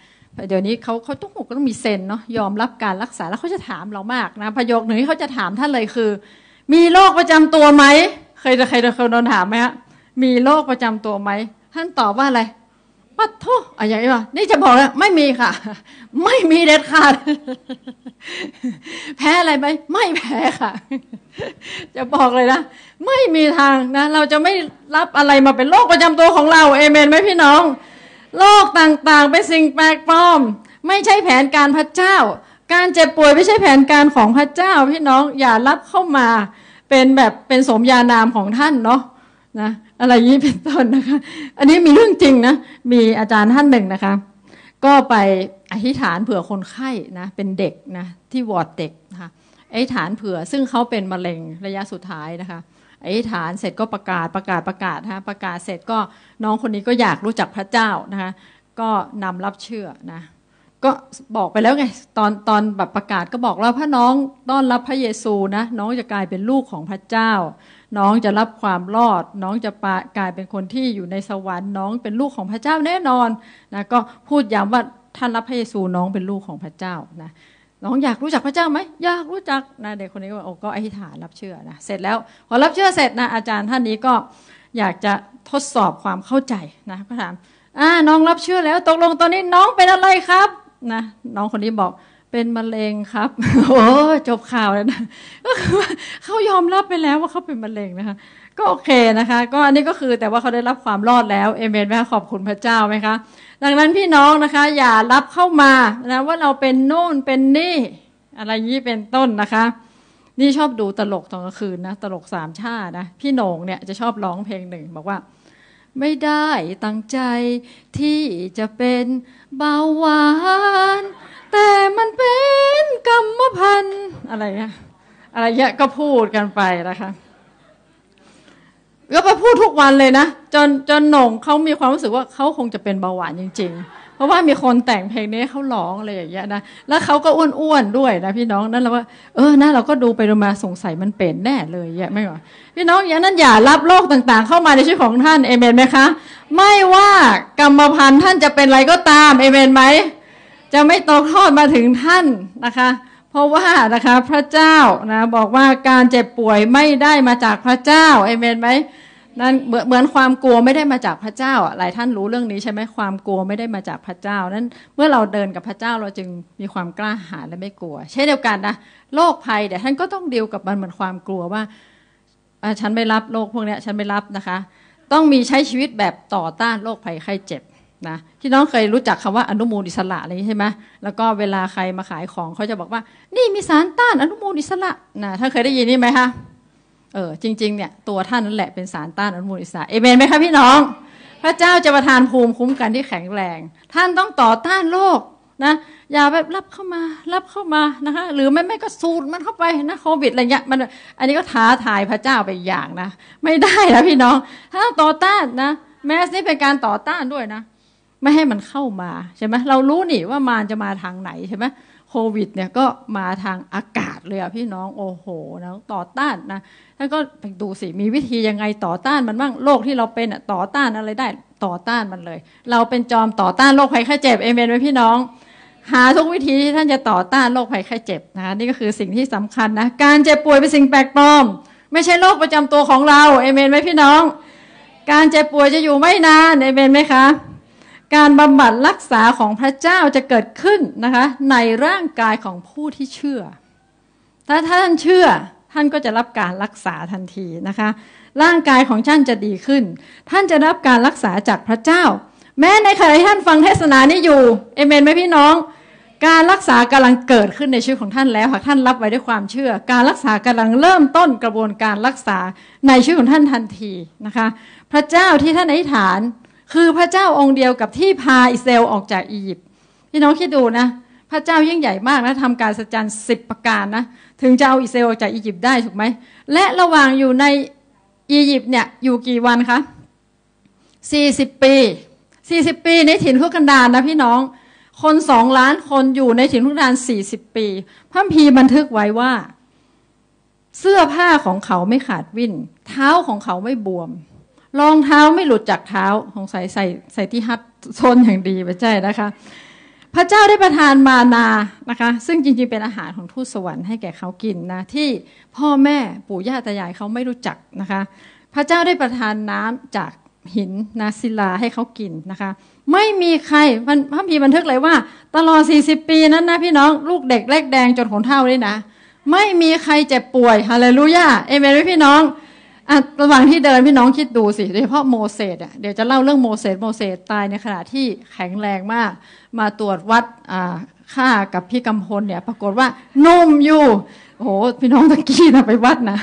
เดี๋ยวนี้เขาเขาต้องก็ต้องมีเซนเนาะยอมรับการรักษาแล้วเขาจะถามเรามากนะประโยคหนึ่งที่เขาจะถามท่านเลยคือ มีโรคประจำตัวไหมเคยเคยเคยโดนถามไหมฮะมีโรคประจำตัวไหมท่านตอบว่าอะไรปัดโทอะไรอย่างนี้ะนี่จะบอกแล้วไม่มีค่ะ ไม่มีเด็ดขาดแพ้อะไรไหมไม่แพ้ค่ะ จะบอกเลยนะไม่มีทางนะเราจะไม่รับอะไรมาเป็นโรคประจำตัวของเราเอเมนไหมพี่น้องโรคต่างๆเป็นสิ่งแปลกปลอม ไม่ใช่แผนการพระเจ้า การเจ็บป่วยไม่ใช่แผนการของพระเจ้าพี่น้องอย่ารับเข้ามา เป็นแบบเป็นสมญานามของท่านเนาะนะอะไรนี้เป็นต้นนะคะ อันนี้มีเรื่องจริงนะ มีอาจารย์ท่านหนึ่งนะคะ ก็ไปอธิษฐานเผื่อคนไข้นะ เป็นเด็กนะที่วอร์ดเด็กนะคะไอ้ฐานเผื่อซึ่งเขาเป็นมะเร็งระยะสุดท้ายนะคะไอ้ฐานเสร็จก็ประกาศประกาศประกาศฮะ ประกาศเสร็จก็น้องคนนี้ก็อยากรู้จักพระเจ้านะคะ ก็นำรับเชื่อนะ ก็บอกไปแล้วไงตอนตอนแบบประกาศก็บอกแล้วพระน้องต้อนรับพระเยซูนะน้องจะกลายเป็นลูกของพระเจ้าน้องจะรับความรอด น้องจะกลายเป็นคนที่อยู่ในสวรรค์น้องเป็นลูกของพระเจ้าแน่นอนนะก็พูดย้ำว่าท่านรับพระเยซูน้องเป็นลูกของพระเจ้านะน้องอยากรู้จักพระเจ้าไหมอยากรู้จักนะเด็กคนนี้ก็โอ้ก็อธิษฐานรับเชื่อนะ เสร็จแล้วพอรับเชื่อเสร็จนะอาจารย์ท่านนี้ก็อยากจะทดสอบความเข้าใจนะก็ถามอ่าน้องรับเชื่อแล้วตกลงตอนนี้น้องเป็นอะไรครับนะน้องคนนี้บอกเป็นมะเร็งครับ โอ้ จบข่าวแล้วนะก็คือว่าเขายอมรับไปแล้วว่าเขาเป็นมะเร็งนะคะ ก็โอเคนะคะ ก็อันนี้ก็คือแต่ว่าเขาได้รับความรอดแล้ว เอเมนไหมขอบคุณพระเจ้าไหมคะ ดังนั้นพี่น้องนะคะ อย่ารับเข้ามานะว่าเราเป็นโน่นเป็นนี่ อะไรยี้เป็นต้นนะคะ นี่ชอบดูตลกตอนกลางคืนนะตลกสามชาตินะ พี่โหน่งเนี่ยจะชอบร้องเพลงหนึ่งบอกว่า ไม่ได้ตั้งใจที่จะเป็นเบาหวานแต่มันเป็นกรรมพันธ์อะไรนยอะไรเงี้ยก็พูดกันไปนะคะก็ไปพูดทุกวันเลยนะ จนจนหน่งเขามีความรู้สึกว่าเขาคงจะเป็นเบาหวานจริงๆ เพราะว่ามีคนแต่งเพลงนี้เขาร้องอะไรอย่างเงี้ยนะแล้วเขาก็อ้วนๆด้วยนะพี่น้องนั่นเราว่า เออนะเราก็ดูไปดูมาสงสัยมันเป็นแน่เลยเยะไม่หรอพี่น้องอย่างนั้นอย่ารับโรคต่าง ๆ เข้ามาในชีวิตของท่านเอเมนไหมคะไม่ว่ากรรมพันธุ์ท่านจะเป็นอะไรก็ตามเอเมนไหมจะไม่ตกทอดมาถึงท่านนะคะ เพราะว่านะคะ พระเจ้านะ บอกว่าการเจ็บป่วยไม่ได้มาจากพระเจ้าเอเมนไหมนั่นเหมือนความกลัวไม่ได้มาจากพระเจ้า หลายท่านรู้เรื่องนี้ใช่ไหมความกลัวไม่ได้มาจากพระเจ้านั้นเมื่อเราเดินกับพระเจ้าเราจึงมีความกล้าหาญและไม่กลัวเช่นเดียวกันนะโรคภัยเดี๋ยวท่านก็ต้องเดียวกับมันเหมือนความกลัวว่าฉันไม่รับโรคพวกนี้ฉันไม่รับนะคะ ต้องมีใช้ชีวิตแบบต่อต้านโรคภัยไข้เจ็บนะที่น้องเคยรู้จักคำว่าอนุมูลอิสระอะไรนีใช่ไหมแล้วก็เวลาใครมาขายของเขาจะบอกว่า นี่มีสารต้านอนุมูลอิสระนะถ้าเคยได้ยินนี่ไหมคะเออ จริง ๆ เนี่ยตัวท่านนั่นแหละเป็นสารต้านอนุมูลอิสระเอเมนไหมคะพี่น้อง พระเจ้าจะประทานภูมิคุ้มกันที่แข็งแรง ท่านต้องต่อต้านโรคนะอย่าบบรับเข้ามา รับเข้ามานะคะหรือไม่ไม่ก็สูดมันเข้าไปนะโควิดอะไรเงี้ยมัน อันนี้ก็ท้าทายพระเจ้าไปอย่างนะ ไม่ได้นะพี่น้อง ถ้าต่อต้านนะ แมสนี่เป็นการต่อต้านด้วยนะไม่ให้มันเข้ามาใช่ไหมเรารู้นี่ว่ามารจะมาทางไหนใช่ไหมโควิด เนี่ยก็มาทางอากาศเลยอะพี่น้อง โอ้โหนะต่อต้านนะท่านก็ไปดูสิมีวิธียังไงต่อต้านมันบ้างโรคที่เราเป็นอะต่อต้านอะไรได้ต่อต้านมันเลย เราเป็นจอมต่อต้านโรคภัยไข้เจ็บเอเมนไหมพี่น้อง หาทุกวิธีที่ท่านจะต่อต้านโรคภัยไข้เจ็บนะนี่ก็คือสิ่งที่สำคัญนะการเจ็บป่วยเป็นสิ่งแปลกปลอม ไม่ใช่โรคประจำตัวของเราเอเมนไหมพี่น้อง การเจ็บป่วยจะอยู่ไม่นานเอเมนไหมคะการบำบัดรักษาของพระเจ้าจะเกิดขึ้นนะคะในร่างกายของผู้ที่เชื่อ ถ้าท่านเชื่อท่านก็จะรับการรักษาทันทีนะคะร่างกายของท่านจะดีขึ้น ท่านจะรับการรักษาจากพระเจ้า แม้ในขณะที่ท่านฟังเทศนานี้อยู่เอเมนไหมพี่น้อง การรักษากำลังเกิดขึ้นในชีวิตของท่านแล้วหากท่านรับไว้ด้วยความเชื่อ การรักษากำลังเริ่มต้นกระบวนการรักษาในชีวิตของท่านทันทีนะคะ พระเจ้าที่ท่านอธิษฐานคือพระเจ้าองค์เดียวกับที่พาอิสราเอลออกจากอียิปต์พี่น้องคิดดูนะพระเจ้ายิ่งใหญ่มากนะทำการสัจจันสิบประการนะถึงจะเอาอิสราเอลออกจากอียิปต์ได้ถูกไหมและระหว่างอยู่ในอียิปต์เนี่ยอยู่กี่วันคะสี่สิบปีสี่สิบปีในถิ่นทุกันดารนะพี่น้อง คนสองล้านคนอยู่ในถิ่นทุกันดารสี่สิบปี พระพีบันทึกไว้ว่า เสื้อผ้าของเขาไม่ขาดวิ่นเท้าของเขาไม่บวมรองเท้าไม่หลุดจากเท้าของใส่ใส่ใส่ที่ฮัดโซนอย่างดีไปใช่นะคะ พระเจ้าได้ประทานมานานะคะ ซึ่งจริงๆเป็นอาหารของทูตสวรรค์ให้แก่เขากินนะที่พ่อแม่ปู่ย่าตายายเขาไม่รู้จักนะคะ พระเจ้าได้ประทานน้ำจากหินนาศิลาให้เขากินนะคะ ไม่มีใครพันพระพีบันทึกเลยว่า ตลอด40 ปีนั้นนะพี่น้อง ลูกเด็กเล็กแดงจนขนเท่าเลยนะ ไม่มีใครเจ็บป่วยฮาเลลูยาเอเมนไหมพี่น้องอะระหว่างที่เดินพี่น้องคิดดูสิโดยเฉพาะโมเสสอ่ะเดี๋ยวจะเล่าเรื่องโมเสสโมเสสตายในขณะที่แข็งแรงมาก มาตรวจวัดอ่าค่ากับพี่กำพลเนี่ยปรากฏว่านุ่มอยู่โอ้โหพี่น้องตะกี้นะไปวัดนะ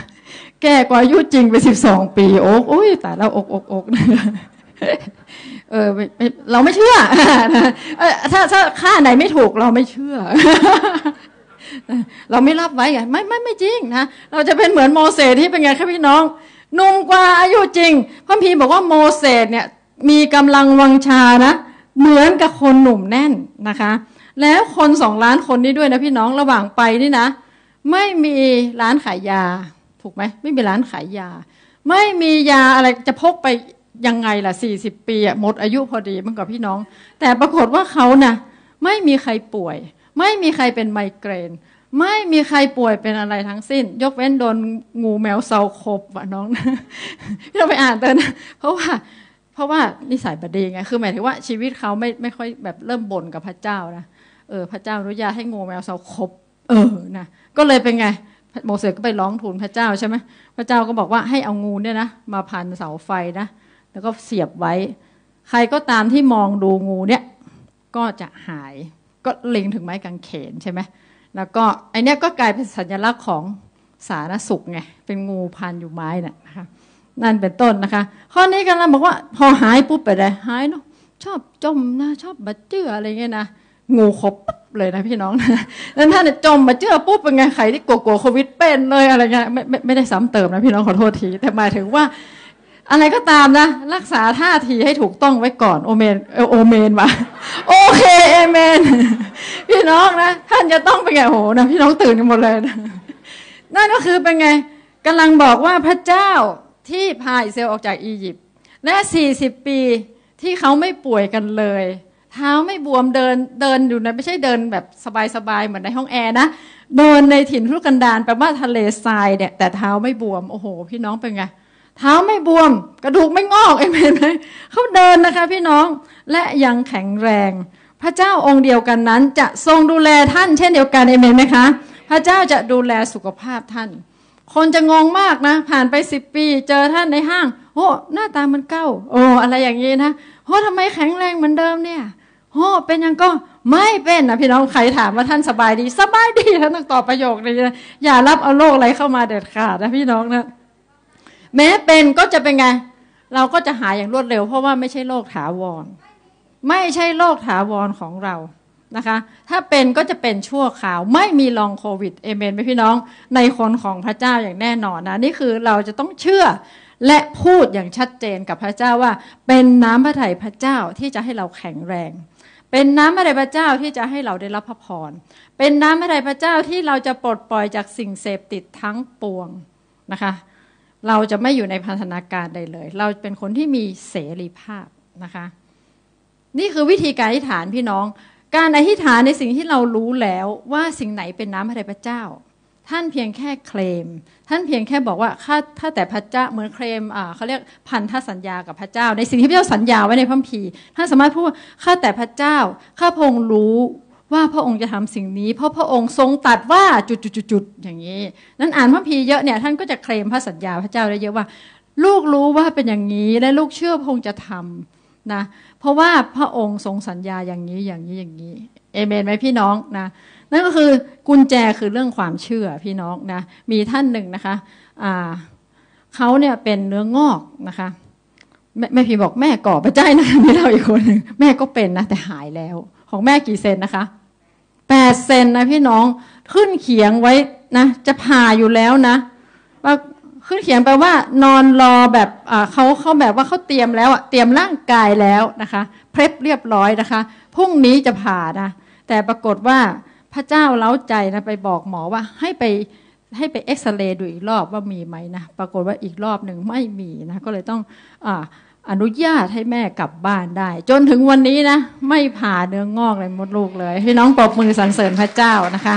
แก่กว่าอายุจริงไปสิบสองปี โอ้โอ้ยแต่เราอกอกอกเออเราไม่เชื่อถ้าถ้าค่าไหนไม่ถูกเราไม่เชื่อ เราไม่รับไว้ไงไม่ไม่ไม่จริงนะเราจะเป็นเหมือนโมเสสที่เป็นไงครับพี่น้องหนุ่มกว่าอายุจริง พระพีบอกว่าโมเสสเนี่ยมีกำลังวังชานะ เหมือนกับคนหนุ่มแน่นนะคะ แล้วคนสองล้านคนนี้ด้วย นะพี่น้องระหว่างไปนี่นะ ไม่มีร้านขายยาถูกไหมไม่มีร้านขายยา ไม่มียาอะไรจะพกไปยังไงล่ะสี่สิบปีหมดอายุพอดีมันกับพี่น้อง แต่ปรากฏว่าเขานะ่ะไม่มีใครป่วย ไม่มีใครเป็นไมเกรนไม่มีใครป่วยเป็นอะไรทั้งสิ้น ยกเว้นโดนงูแมวเซาคบวะน้องพี่เราไปอ่านเตือนเพราะว่าเพราะว่า นิสัยบดีไงคือหมายถึงว่าชีวิตเขาไม่ไม่ค่อยแบบเริ่มบ่นกับพระเจ้านะเออ พระเจ้าอนุญาตให้งูแมวเซาคบ เออนะก็เลยเป็นไงโมเสสก็ไปร้องทูลพระเจ้าใช่ไหมพระเจ้าก็บอกว่าให้เอางูเนี่ยนะมาพันเสาไฟนะแล้วก็เสียบไว้ ใครก็ตามที่มองดูงูเนี่ย ก็จะหาย ก็ลิงถึงไม้กางเขนใช่ไหมแล้วก็ไอเนี้ยก็กลายเป็นสัญลักษณ์ของสารสุขไงเป็นงูพันอยู่ไม้น่ะนะคะนั่นเป็นต้นนะคะ ข้อนี้กันเราบอกว่าพอหายปุ๊บไปเลยหายเนาะชอบจมนะ ชอบบาดเจืออะไรเงี้ยนะ งูขบปุ๊บเลยนะพี่น้องนะแล้วท่านจมบาดเจือปุ๊บเป็นไงใครที่กลัวโควิดเป็นเลยอะไรเงี้ยไม่ไม่ได้ซ้ำเติมนะพี่น้องขอโทษที แต่หมายถึงว่าอะไรก็ตามนะ รักษาท่าทีให้ถูกต้องไว้ก่อนโอเมนโอเมนวะโอเคเอเมน พี่น้องนะ ท่านจะต้องเป็นไงโหนะพี่น้องตื่นกันหมดเลยนะนั่นก็คือเป็นไงกำลังบอกว่าพระเจ้าที่พาอิสราเอลออกจากอียิปต์และ40 ปีที่เขาไม่ป่วยกันเลย เท้าไม่บวมเดินเดินอยู่ในไม่ใช่เดินแบบสบายๆ เหมือนในห้องแอร์นะเดินในถิ่นทุรกันดารแปลว่าทะเลทรายเนี่ย แต่เท้าไม่บวมโอ้โห พี่น้องเป็นไงเท้าไม่บวม กระดูกไม่งอกเองเมนไหมเขาเดินนะคะ พี่น้องและยังแข็งแรง พระเจ้าองค์เดียวกันนั้นจะทรงดูแลท่าน เช่นเดียวกันเอเมนไหมคะพระเจ้าจะดูแลสุขภาพท่าน คนจะงงมากนะ ผ่านไปสิบปีเจอท่านในห้างโอ้หน้าตามันเก้าโอ้อะไรอย่างนี้นะโอ้ทำไมแข็งแรงเหมือนเดิมเนี่ยโอ้เป็นยังก็ไม่เป็นนะพี่น้องใครถามว่าท่านสบายดี สบายดีท่านต้องตอบประโยคนี้นะอย่ารับเอาโรคอะไรเข้ามาเด็ดขาดนะพี่น้องนะแม้เป็นก็จะเป็นไง เราก็จะหายอย่างรวดเร็ว เพราะว่าไม่ใช่โรคถาวร ไม่ใช่โรคถาวรของเรา นะคะ ถ้าเป็นก็จะเป็นชั่วข่าวไม่มีลองโควิดเอเมนไหมพี่น้อง ในคนของพระเจ้าอย่างแน่นอนนะ นี่คือเราจะต้องเชื่อและพูดอย่างชัดเจนกับพระเจ้าว่า เป็นน้ำพระทัยพระเจ้าที่จะให้เราแข็งแรง เป็นน้ำพระทัยพระเจ้าที่จะให้เราได้รับพระพร เป็นน้ำพระทัยพระเจ้าที่เราจะปลดปล่อยจากสิ่งเสพติดทั้งปวงนะคะเราจะไม่อยู่ในพันธนาการใดเลย เราเป็นคนที่มีเสรีภาพนะคะ นี่คือวิธีการอธิษฐานพี่น้อง การอธิษฐานในสิ่งที่เรารู้แล้วว่าสิ่งไหนเป็นน้ำพระทัยพระเจ้า ท่านเพียงแค่เคลม ท่านเพียงแค่บอกว่าข้าถ้าแต่พระเจ้าเหมือนเคลมเขาเรียกพันธสัญญากับพระเจ้า ในสิ่งที่พระเจ้าสัญญาไว้ในพระคัมภีร์ท่านสามารถพูดว่าข้าแต่พระเจ้าข้าพงรู้ว่าพระองค์จะทำสิ่งนี้ เพราะพระองค์ทรงตัดว่าจุดๆๆอย่างนี้ นั้นอ่านพระพีเยอะเนี่ยท่านก็จะเคลมพระสัญญา พระเจ้าได้เยอะว่า ลูกรู้ว่าเป็นอย่างนี้และลูกเชื่อพระองค์จะทำนะ เพราะว่าพระองค์ทรงสัญญาอย่างนี้อย่างนี้อย่างนี้เอเมนไหมพี่น้องนะ นั่นก็คือกุญแจคือเรื่องความเชื่อพี่น้องนะ มีท่านหนึ่งนะคะอ่าเขาเนี่ยเป็นเนื้องอกนะคะแม่พี่บอกแม่ก่อไระเจ้านะะมีเราอีกคนหนึ่งแม่ก็เป็นนะแต่หายแล้วของแม่กี่เซนนะคะ แปดเซนนะพี่น้อง ขึ้นเขียงไว้นะ จะผ่าอยู่แล้วนะว่าขึ้นเขียงแปลว่านอนรอแบบเขาเขาแบบว่าเขาเตรียมแล้วอะเตรียมร่างกายแล้วนะคะ เพลบเรียบร้อยนะคะ พรุ่งนี้จะผ่านะ แต่ปรากฏว่าพระเจ้าเล้าใจนะไปบอกหมอว่าให้ไปให้ไปเอ็กซเรย์ดูอีกรอบว่ามีไหมนะ ปรากฏว่าอีกรอบหนึ่งไม่มีนะ ก็เลยต้องออนุญาตให้แม่กลับบ้านได้ จนถึงวันนี้นะ ไม่ผ่าเนื้องอกเลยมดลูกเลยพี่น้องปรบมือสรรเสริญพระเจ้านะคะ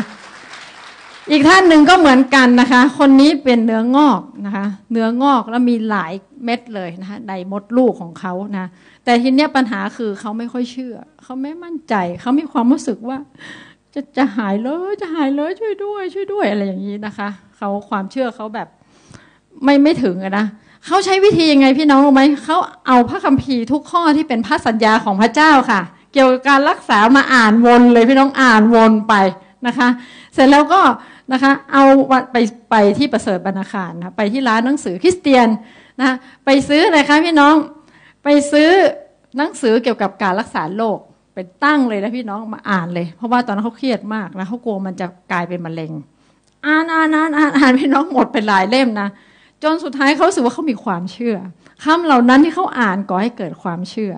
อีกท่านหนึ่งก็เหมือนกันนะคะ คนนี้เป็นเนื้องอกนะคะ เนื้องอกแล้วมีหลายเม็ดเลยนะคะในมดลูกของเขานะ แต่ทีเนี้ยปัญหาคือเขาไม่ค่อยเชื่อ เขาไม่มั่นใจเขามีความรู้สึกว่า จะจะหายเลยจะหายเลยช่วยด้วย ช่วยด้วย อะไรอย่างนี้นะคะเขาความเชื่อเขาแบบไม่ไม่ถึงนะเขาใช้วิธียังไงพี่น้องรู้ไหมเขาเอาพระคัมภีร์ทุกข้อที่เป็นพระสัญญาของพระเจ้าค่ะ เกี่ยวกับการรักษามาอ่านวนเลยพี่น้องอ่านวนไปนะคะ เสร็จแล้วก็นะคะเอาไปไปที่ประเสริฐบรรณาคารนะไปที่ร้านหนังสือคริสเตียนนะไปซื้อนะคะพี่น้องไปซื้อหนังสือเกี่ยวกับการรักษาโรคเป็นตั้งเลยนะพี่น้องมาอ่านเลย เพราะว่าตอนนั้นเขาเครียดมากนะเขากลัวมันจะกลายเป็นมะเร็งอ่านอ่านอ่านอ่านอ่านพี่น้องหมดเป็นหลายเล่มนะจนสุดท้ายเขาสึกว่าเขามีความเชื่อคำเหล่านั้นที่เขาอ่านก่อให้เกิดความเชื่อ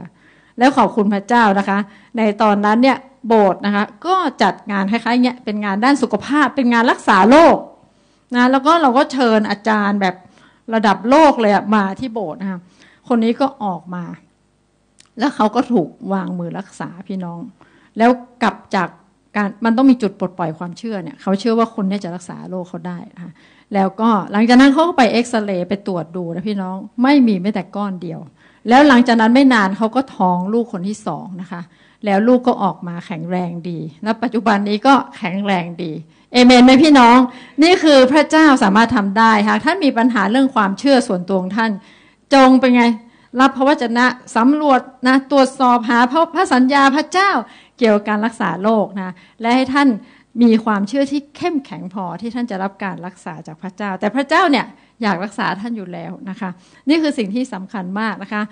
แล้วขอบคุณพระเจ้านะคะ ในตอนนั้นเนี่ย โบสถ์นะคะ ก็จัดงานคล้ายๆเนี่ยเป็นงานด้านสุขภาพเป็นงานรักษาโรคนะ แล้วก็เราก็เชิญอาจารย์แบบระดับโลกเลยมาที่โบสถ์นะคะคนนี้ก็ออกมา แล้วเขาก็ถูกวางมือรักษาพี่น้อง แล้วกลับจากการมันต้องมีจุดปลดปล่อยความเชื่อเนี่ยเขาเชื่อว่าคนนี้จะรักษาโรคเขาได้นะคะแล้วก็หลังจากนั้นเขาก็ไปเอ็กซเรย์ไปตรวจดูนะพี่น้อง ไม่มีแม้แต่ก้อนเดียว แล้วหลังจากนั้นไม่นานเขาก็ท้องลูกคนที่สองนะคะ แล้วลูกก็ออกมาแข็งแรงดีและปัจจุบันนี้ก็แข็งแรงดีเอเมนไหมพี่น้อง นี่คือพระเจ้าสามารถทำได้หากท่านมีปัญหาเรื่องความเชื่อส่วนตัวของท่าน จงเป็นไง รับพระวจนะสำรวจนะตรวจสอบหาพระพระสัญญาพระเจ้าเกี่ยวกับการรักษาโรคนะและให้ท่านมีความเชื่อที่เข้มแข็งพอที่ท่านจะรับการรักษาจากพระเจ้า แต่พระเจ้าเนี่ยอยากรักษาท่านอยู่แล้วนะคะ นี่คือสิ่งที่สำคัญมากนะคะ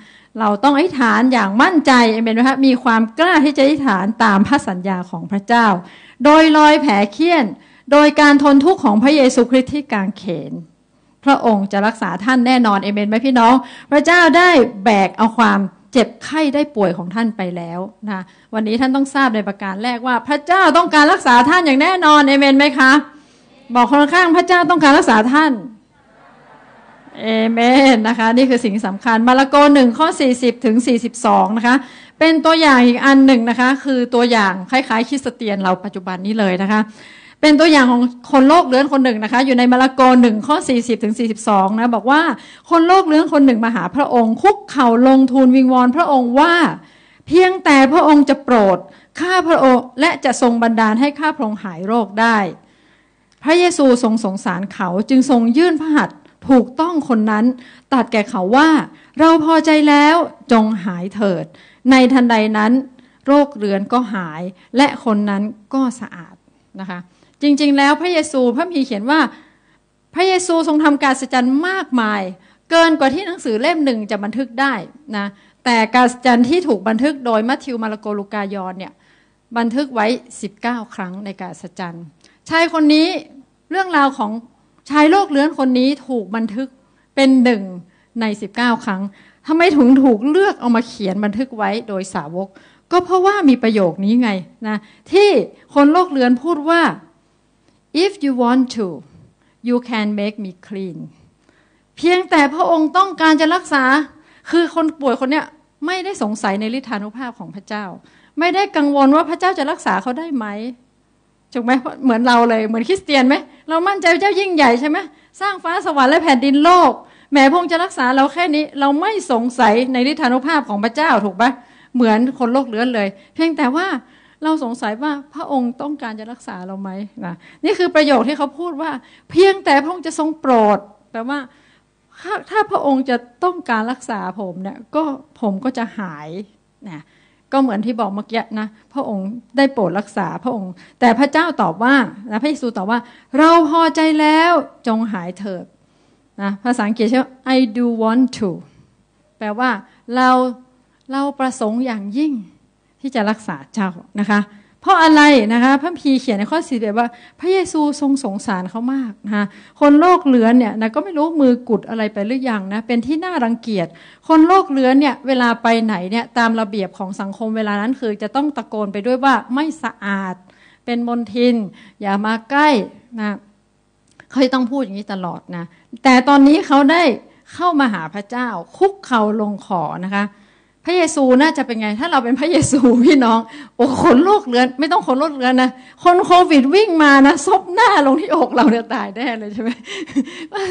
เราต้องอธิษฐานอย่างมั่นใจเอเมนหะคะมีความกล้าที่จะอธิษฐานตามพระสัญญาของพระเจ้า โดยลอยแผลเคี้ยนโดยการทนทุกข์ของพระเยซูคริสต์ที่กางเขน พระองค์จะรักษาท่านแน่นอนเอเมนไหมพี่น้อง พระเจ้าได้แบกเอาความเจ็บไข้ได้ป่วยของท่านไปแล้วนะวันนี้ท่านต้องทราบในประการแรกว่า พระเจ้าต้องการรักษาท่านอย่างแน่นอนเอเมนไหมคะบอกคนข้างพระเจ้าต้องการรักษาท่านเอเมนนะคะ นี่คือสิ่งสำคัญมาระโกหนึ่งข้อ 40ถึง42นะคะเป็นตัวอย่างอีกอันหนึ่งนะคะคือตัวอย่างคล้ายๆ คริสเตียนเราปัจจุบันนี้เลยนะคะเป็นตัวอย่างของคนโรคเรื้อนคนหนึ่งนะคะอยู่ในมาระโกหนึ่งข้อ 40ถึงองนะบอกว่าคนโรคเรื้อนคนหนึ่งมาหาพระองค์ คุกเข่าลงทูลวิงวอนพระองค์ว่า เพียงแต่พระองค์จะโปรดข้าพระองค์ และจะทรงบันดาลให้ข้าพระองค์หายโรคได้ พระเยซูทรงสงสารเขาจึงทรงยื่นพระหัตถ์ถูกต้องคนนั้น ตัดแก่เขาว่าเราพอใจแล้วจงหายเถิด ในทันใดนั้น โรคเรือนก็หาย และคนนั้นก็สะอาดนะคะจริงๆ แล้วพระเยซูพระมีเขียนว่าพระเยซูทรงทำการสัจจันมากมาย เกินกว่าที่หนังสือเล่มหนึ่งจะบันทึกได้นะแต่การสัจจันที่ถูกบันทึกโดยมัทธิวมาระโกลูกายอนเนี่ยบันทึกไว้ 19 ครั้งในการสัจจันชายคนนี้เรื่องราวของชายโรคเลื้อนคนนี้ถูกบันทึกเป็นหนึ่งใน 19 ครั้งทำไมถึงถูกเลือกเอามาเขียนบันทึกไว้โดยสาวก ก็เพราะว่ามีประโยคนี้ไงนะที่คนโรคเลื้อนพูดว่า if you want to you can make me clean เพียงแต่พระองค์ต้องการจะรักษา คือคนป่วยคนเนี้ยไม่ได้สงสัยในฤทธานุภาพของพระเจ้า ไม่ได้กังวลว่าพระเจ้าจะรักษาเขาได้ไหม ถูกไหมเหมือนเราเลย เหมือนคริสเตียนไหมเรามั่นใจเจ้ายิ่งใหญ่ใช่ไหมสร้างฟ้าสวรรค์และแผ่นดินโลก แม้พงจะรักษาเราแค่นี้ เราไม่สงสัยในฤทธานุภาพของพระเจ้า ถูกไหมเหมือนคนโรคเรื้อนเลย เพียงแต่ว่าเราสงสัยว่าพระองค์ต้องการจะรักษาเราไหมนะนี่คือประโยคที่เขาพูดว่า เพียงแต่พระองค์จะทรงโปรดแปลว่าถ้าถ้าพระองค์จะต้องการรักษาผมเนี่ยก็ผมก็จะหายนะก็เหมือนที่บอกเมื่อกี้นะพระองค์ได้โปรดรักษาพระองค์ แต่พระเจ้าตอบว่านะพระเยซูตอบว่า เราพอใจแล้วจงหายเถิดนะภาษาอังกฤษใช่ไหม I do want to แปลว่าเราเราประสงค์อย่างยิ่งที่จะรักษาเจ้านะคะ เพราะอะไรนะคะพระพีเขียนในข้อสี่แบบว่าพระเยซูทรงสงสารเขามากนะคะคนโรคเหลือนเนี่ยนะก็ไม่รู้มือกุดอะไรไปหรือยังนะ เป็นที่น่ารังเกียจคนโรคเหลือนเนี่ย เวลาไปไหนเนี่ย ตามระเบียบของสังคมเวลานั้นคือจะต้องตะโกนไปด้วยว่าไม่สะอาด เป็นมลทิน อย่ามาใกล้นะเขาต้องพูดอย่างนี้ตลอดนะแต่ตอนนี้เขาได้เข้ามาหาพระเจ้า คุกเข่าลงขอนะคะพระเยซูน่าจะเป็นไง ถ้าเราเป็นพระเยซูพี่น้องโอ้คนโรคเรือนไม่ต้องคนโรคเรือนนะคนโควิดวิ่งมานะซบหน้าลงที่อกเราเนี่ยตายแน่เลยใช่ไหม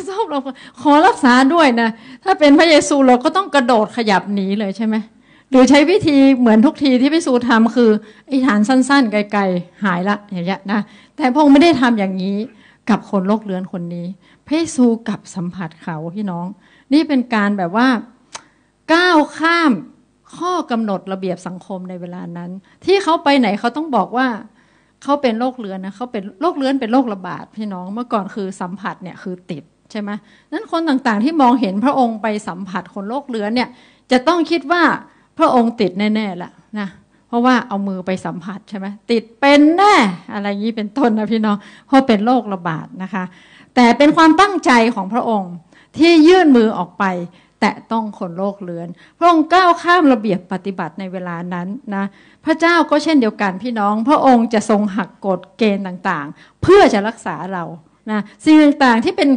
ซบเราขอรักษาด้วยนะ ถ้าเป็นพระเยซูเราก็ต้องกระโดดขยับหนีเลยใช่ไหมหรือใช้วิธีเหมือนทุกทีที่พระเยซูทำคืออิฐานสั้นๆไกลๆ หายละอย่างเงี้ยนะแต่พระองค์ไม่ได้ทำอย่างนี้กับคนโรคเรือนคนนี้พระเยซูกับสัมผัสเขาพี่น้อง นี่เป็นการแบบว่าก้าวข้ามข้อกำหนดระเบียบสังคมในเวลานั้น ที่เขาไปไหนเขาต้องบอกว่าเขาเป็นโรคเรื้อนนะเขาเป็นโรคเรื้อนเป็นโรคระบาดพี่น้องเมื่อก่อนคือสัมผัสเนี่ยคือติดใช่ไหมนั้นคนต่างๆ ที่มองเห็นพระองค์ไปสัมผัสคนโรคเรื้อนเนี่ย จะต้องคิดว่าพระองค์ติดแน่ๆละนะเพราะว่าเอามือไปสัมผัสใช่ไหมติดเป็นแน่ อะไรงนี้เป็นต้นนะพี่น้องเพราะเป็นโรคระบาดนะคะ แต่เป็นความตั้งใจของพระองค์ที่ยื่นมือออกไปแตะต้องคนโลกเลือน พระองค์ก้าวข้ามระเบียบปฏิบัติในเวลานั้นนะพระเจ้าก็เช่นเดียวกันพี่น้อง พระองค์จะทรงหักกฎเกณฑ์ต่างๆ เพื่อจะรักษาเรานะสิ่งต่างๆที่เป็น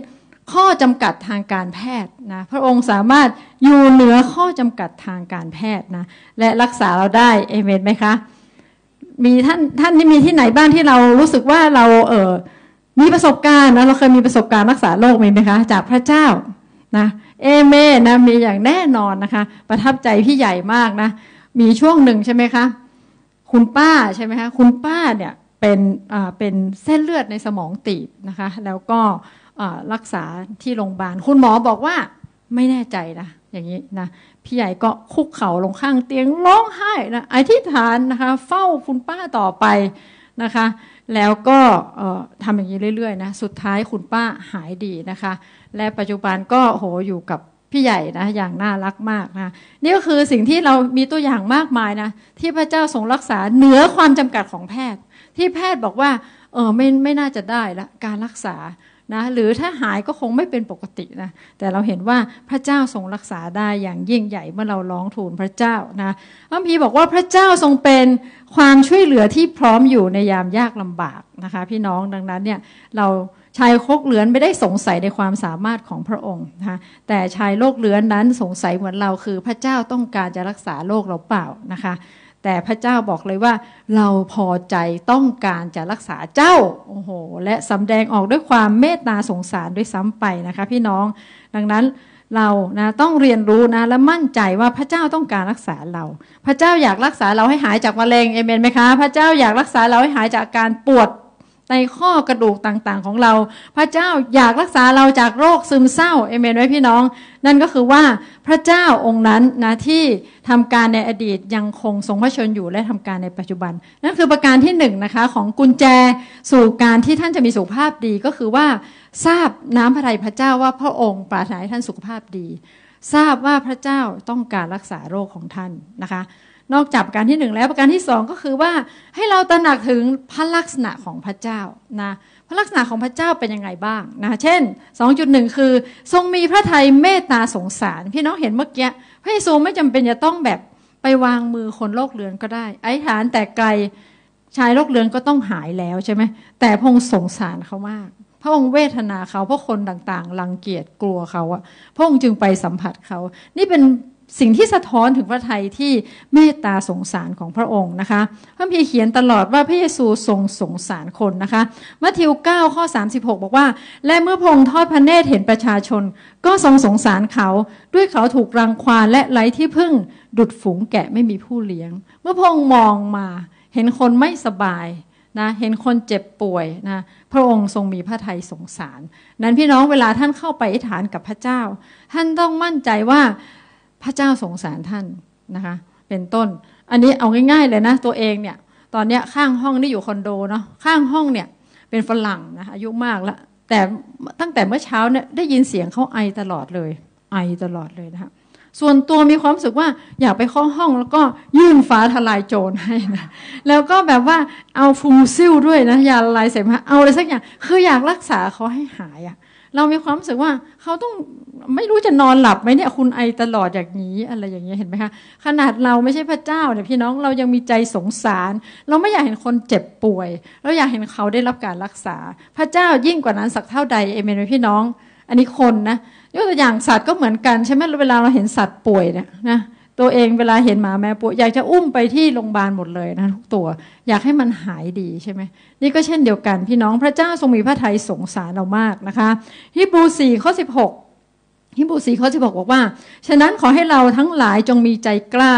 ข้อจำกัดทางการแพทย์นะพระองค์สามารถอยู่เหนือข้อจำกัดทางการแพทย์นะและรักษาเราได้เอเมนไหมคะมีท่านท่านที่มีที่ไหนบ้างที่เรารู้สึกว่าเราเออมีประสบการณ์นะเราเคยมีประสบการณ์รักษาโรคมไหมคะ จากพระเจ้านะเอเมนะมีอย่างแน่นอนนะคะ ประทับใจพี่ใหญ่มากนะมีช่วงหนึ่งใช่ไหมคะ คุณป้าใช่ไหมคะคุณป้าเนี่ยเป็นเป็นเส้นเลือดในสมองตีบนะคะ แล้วก็รักษาที่โรงพยาบาล คุณหมอบอกว่าไม่แน่ใจนะอย่างนี้นะพี่ใหญ่ก็คุกเข่าลงข้างเตียงร้องไห้นะอธิษฐานนะคะ เฝ้าคุณป้าต่อไปนะคะ แล้วก็ทำอย่างนี้เรื่อยๆนะสุดท้ายคุณป้าหายดีนะคะและปัจจุบันก็โหอยู่กับพี่ใหญ่นะ อย่างน่ารักมากนะนี่ก็คือสิ่งที่เรามีตัวอย่างมากมายนะ ที่พระเจ้าทรงรักษา เหนือความจำกัดของแพทย์ ที่แพทย์บอกว่าเออไม่ไม่น่าจะได้ละการรักษานะ หรือถ้าหายก็คงไม่เป็นปกตินะ แต่เราเห็นว่าพระเจ้าทรงรักษาได้อย่างยิ่งใหญ่เมื่อเราร้องทูลพระเจ้านะพระพีบอกว่าพระเจ้าทรงเป็นความช่วยเหลือที่พร้อมอยู่ในยามยากลำบากนะคะพี่น้องดังนั้นเนี่ยเราชายโคกเหลือนไม่ได้สงสัยในความสามารถของพระองค์นะคะแต่ชายโรคเหลือนนั้นสงสัยเหมือนเราคือพระเจ้าต้องการจะรักษาโลกเราเปล่านะคะแต่พระเจ้าบอกเลยว่าเราพอใจต้องการจะรักษาเจ้าโอ้โหและสำแดงออกด้วยความเมตตาสงสารด้วยซ้ำไปนะคะพี่น้อง ดังนั้นเรานะต้องเรียนรู้นะและมั่นใจว่าพระเจ้าต้องการรักษาเรา พระเจ้าอยากรักษาเราให้หายจากมะเร็งเอเมนไหมคะพระเจ้าอยากรักษาเราให้หายจากการปวดในข้อกระดูกต่างๆของเรา พระเจ้าอยากรักษาเราจากโรคซึมเศร้าเอเมนไว้พี่น้อง นั่นก็คือว่าพระเจ้าองค์นั้นนะที่ทำการในอดีตยังคงทรงพระชนอยู่และทำการในปัจจุบัน นั่นคือประการที่หนึ่งนะคะของกุญแจสู่การที่ท่านจะมีสุขภาพดี ก็คือว่าทราบน้ำพระทัยพระเจ้าว่าพระองค์ปรารถนาให้ท่านสุขภาพดี ทราบว่าพระเจ้าต้องการรักษาโรคของท่านนะคะนอกจากประการที่หนึ่งแล้วประการที่สองก็คือว่าให้เราตระหนักถึงพระลักษณะของพระเจ้านะพระลักษณะของพระเจ้าเป็นยังไงบ้างนะเช่น 2.1 คือ ทรงมีพระทัยเมตตาสงสาร พี่น้องเห็นเมื่อกี้พระเยซูไม่จำเป็นจะต้องแบบไปวางมือคนโรคเรือนก็ได้ ไอ้ฐานแต่ไกลชายโรคเรือนก็ต้องหายแล้วใช่ไหมแต่พงสงสารเขามากพระองค์เวทนาเขาเพราะคนต่างๆรังเกียจกลัวเขาอะพระองค์จึงไปสัมผัสเขา นี่เป็นสิ่งที่สะท้อนถึงพระทัยที่เมตตาสงสารของพระองค์นะคะ พระพีเขียนตลอดว่าพระเยซูทรงสงสารคนนะคะ มัทธิว9ข้อ36 บอกว่า และเมื่อพงทอดพระเนตรเห็นประชาชน ก็ทรงสงสารเขาด้วยเขาถูกรังควานและไร้ที่พึ่งดุดฝูงแกะไม่มีผู้เลี้ยง เมื่อพงมองมา เห็นคนไม่สบายนะเห็นคนเจ็บป่วยนะพระองค์ทรงมีพระทัยสงสาร นั้นพี่น้องเวลาท่านเข้าไปอธิษฐานกับพระเจ้า ท่านต้องมั่นใจว่าพระเจ้าสงสารท่านนะคะ เป็นต้น อันนี้เอาง่ายๆเลยนะ ตัวเองเนี่ย ตอนเนี้ยข้างห้องนี่อยู่คอนโดเนาะข้างห้องเนี่ยเป็นฝรั่งนะอายุมากแล้ว แต่ตั้งแต่เมื่อเช้าเนี่ยได้ยินเสียงเขาไอตลอดเลย ไอตลอดเลยนะคะส่วนตัวมีความรู้สึกว่าอยากไปเค้ะห้องแล้วก็ยื่นฟ้าทลายโจรให้นะแล้วก็แบบว่าเอาฟูซิลด้วยนะยาละลายเสมหะเอาอะไรสักอย่างคืออยากรักษาเขาให้หายอะ่ะเรามีความ รู้สึก ว่า เขา ต้องไม่รู้ จะ นอน หลับไหมเนี่ย คุณ ไอตลอด อย่างนี้อะไร อย่างเงี้ยเห็นไหมคะ ขนาด เรา ไม่ใช่ พระเจ้าเนี่ยพี่น้อง เรา ยัง มี ใจ สงสาร เรา ไม่ อยาก เห็น คน เจ็บ ป่วย เรา อยาก เห็น เขา ได้ รับ การ รักษา พระเจ้า ยิ่ง กว่า นั้น สัก เท่า ใด เอเมนไหมพี่น้อง อันนี้ คน นะ ยกตัวอย่าง สัตว์ ก็ เหมือน กัน ใช่ไหมเวลา เรา เห็น สัตว์ ป่วย เนี่ยนะตัวเองเวลาเห็นหมาแมวป่วยอยากจะอุ้มไปที่โรงพยาบาลหมดเลยนะทุกตัวอยากให้มันหายดีใช่ไหม นี่ก็เช่นเดียวกัน พี่น้องพระเจ้าทรงมีพระทัยสงสารเรามากนะคะฮิบรูสี่ข้อสิบหกฮิบรูสี่ข้อสิบหกบอกว่า ฉะนั้นขอให้เราทั้งหลายจงมีใจกล้า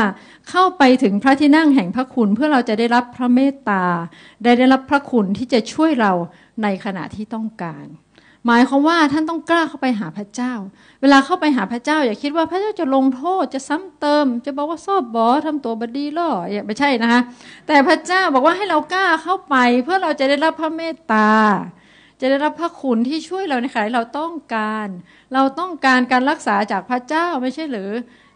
เข้าไปถึงพระที่นั่งแห่งพระคุณเพื่อเราจะได้รับพระเมตตา ได้ได้รับพระคุณที่จะช่วยเราในขณะที่ต้องการหมายความว่าท่านต้องกล้าเข้าไปหาพระเจ้า เวลาเข้าไปหาพระเจ้า อย่าคิดว่าพระเจ้าจะลงโทษจะซ้ำเติมจะบอกว่าซอบบอทำตัวบดีล่ออย่าไม่ใช่นะคะแต่พระเจ้าบอกว่าให้เรากล้าเข้าไปเพื่อเราจะได้รับพระเมตตา จะได้รับพระคุณที่ช่วยเราในขณะที่เราต้องการ เราต้องการการรักษาจากพระเจ้าไม่ใช่หรือ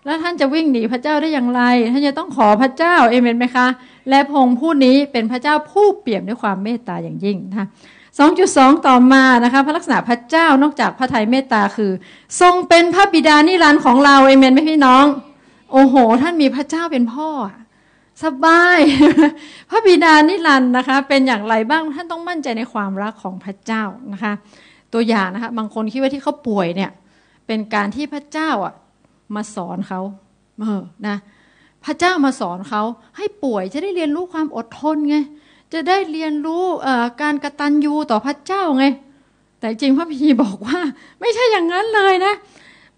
แล้วท่านจะวิ่งหนีพระเจ้าได้อย่างไรท่านจะต้องขอพระเจ้าเอเมนไหมคะ และพงผู้นี้เป็นพระเจ้าผู้เปี่ยมด้วยความเมตตาอย่างยิ่งนะคะ2.2ต่อมานะคะพระลักษณะพระเจ้านอกจากพระทัยเมตตาคือ ทรงเป็นพระบิดานิรันดร์ของเราเอเมนไหมพี่น้อง โอ้โห ท่านมีพระเจ้าเป็นพ่อสบายพระบิดานิรันดร์นะคะ เป็นอย่างไรบ้างท่านต้องมั่นใจในความรักของพระเจ้านะคะ ตัวอย่างนะคะบางคนคิดว่าที่เขาป่วยเนี่ย เป็นการที่พระเจ้าอ่ะ มาสอนเขาเออนะ พระเจ้ามาสอนเขาให้ป่วยจะได้เรียนรู้ความอดทนไงจะได้เรียนรู้การกระตันยูต่อพระเจ้าไงแต่จริงพระพีบอกว่า ไม่ใช่อย่างนั้นเลยนะ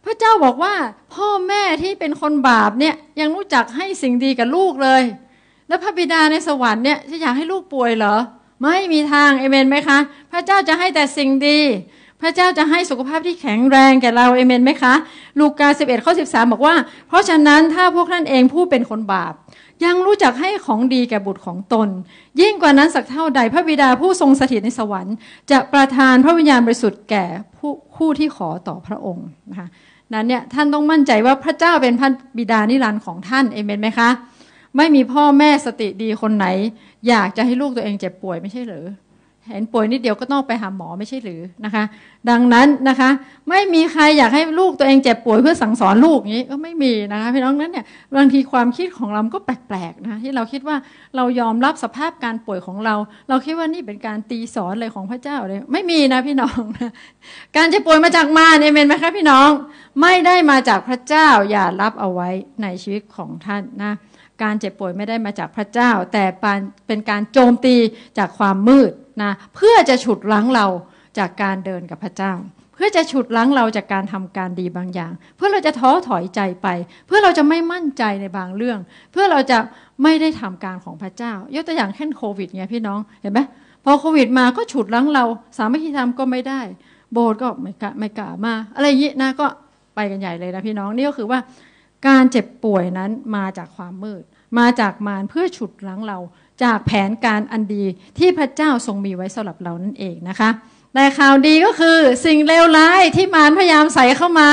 พระเจ้าบอกว่าพ่อแม่ที่เป็นคนบาปเนี่ยยังรู้จักให้สิ่งดีกับลูกเลย แล้วพระบิดาในสวรรค์เนี่ยจะอยากให้ลูกป่วยเหรอไม่มีทางเอเมนไหมคะ พระเจ้าจะให้แต่สิ่งดี พระเจ้าจะให้สุขภาพที่แข็งแรงแก่เราเอเมนไหมคะ ลูกา11ข้อ13 บอกว่าเพราะฉะนั้นถ้าพวกท่านเองผู้เป็นคนบาปยังรู้จักให้ของดีแก่บุตรของตน ยิ่งกว่านั้นสักเท่าใดพระบิดาผู้ทรงสถิตในสวรรค์ จะประทานพระวิญญาณบริสุทธิ์แก่ผู้ผู้ที่ขอต่อพระองค์นะคะนั้นเนี่ยท่านต้องมั่นใจว่าพระเจ้าเป็นพระบิดานิรันดร์ของท่านเอเมนไหมคะไม่มีพ่อแม่สติดีคนไหน อยากจะให้ลูกตัวเองเจ็บป่วยไม่ใช่หรือเห็นป่วยนิดเดียวก็ต้องไปหาหมอไม่ใช่หรือนะคะ ดังนั้นนะคะ ไม่มีใครอยากให้ลูกตัวเองเจ็บป่วยเพื่อสั่งสอนลูกอย่างนี้ก็ไม่มีนะคะพี่น้องนั้นเนี่ยบางทีความคิดของเราก็แปลกๆนะที่เราคิดว่าเรายอมรับสภาพการป่วยของเรา เราคิดว่านี่เป็นการตีสอนเลยของพระเจ้าเลย ไม่มีนะพี่น้องนะการเจ็บป่วยมาจากมารเอเมนไหมคะพี่น้อง ไม่ได้มาจากพระเจ้าอย่ารับเอาไว้ในชีวิตของท่านนะการเจ็บป่วยไม่ได้มาจากพระเจ้า แต่เป็นการโจมตีจากความมืดนะเพื่อจะฉุดลังเราจากการเดินกับพระเจ้า เพื่อจะฉุดลังเราจากการทำการดีบางอย่าง เพื่อเราจะท้อถอยใจไป เพื่อเราจะไม่มั่นใจในบางเรื่อง เพื่อเราจะไม่ได้ทำการของพระเจ้ายกตัวอย่างเช่นโควิดเนี่ยพี่น้องเห็นไหมพอโควิดมาก็ฉุดลังเรา สามัคคีธรรมก็ไม่ได้ โบสถ์ก็ไม่กล้าไม่กล้ามาอะไรอย่างนี้นะก็ไปกันใหญ่เลยนะพี่น้องนี่ก็คือว่าการเจ็บป่วยนั้นมาจากความมืด มาจากมารเพื่อฉุดรั้งเรา จากแผนการอันดีที่พระเจ้าทรงมีไว้สำหรับเรานั่นเองนะคะแต่ข่าวดีก็คือสิ่งเลวร้ายที่มารพยายามใส่เข้ามา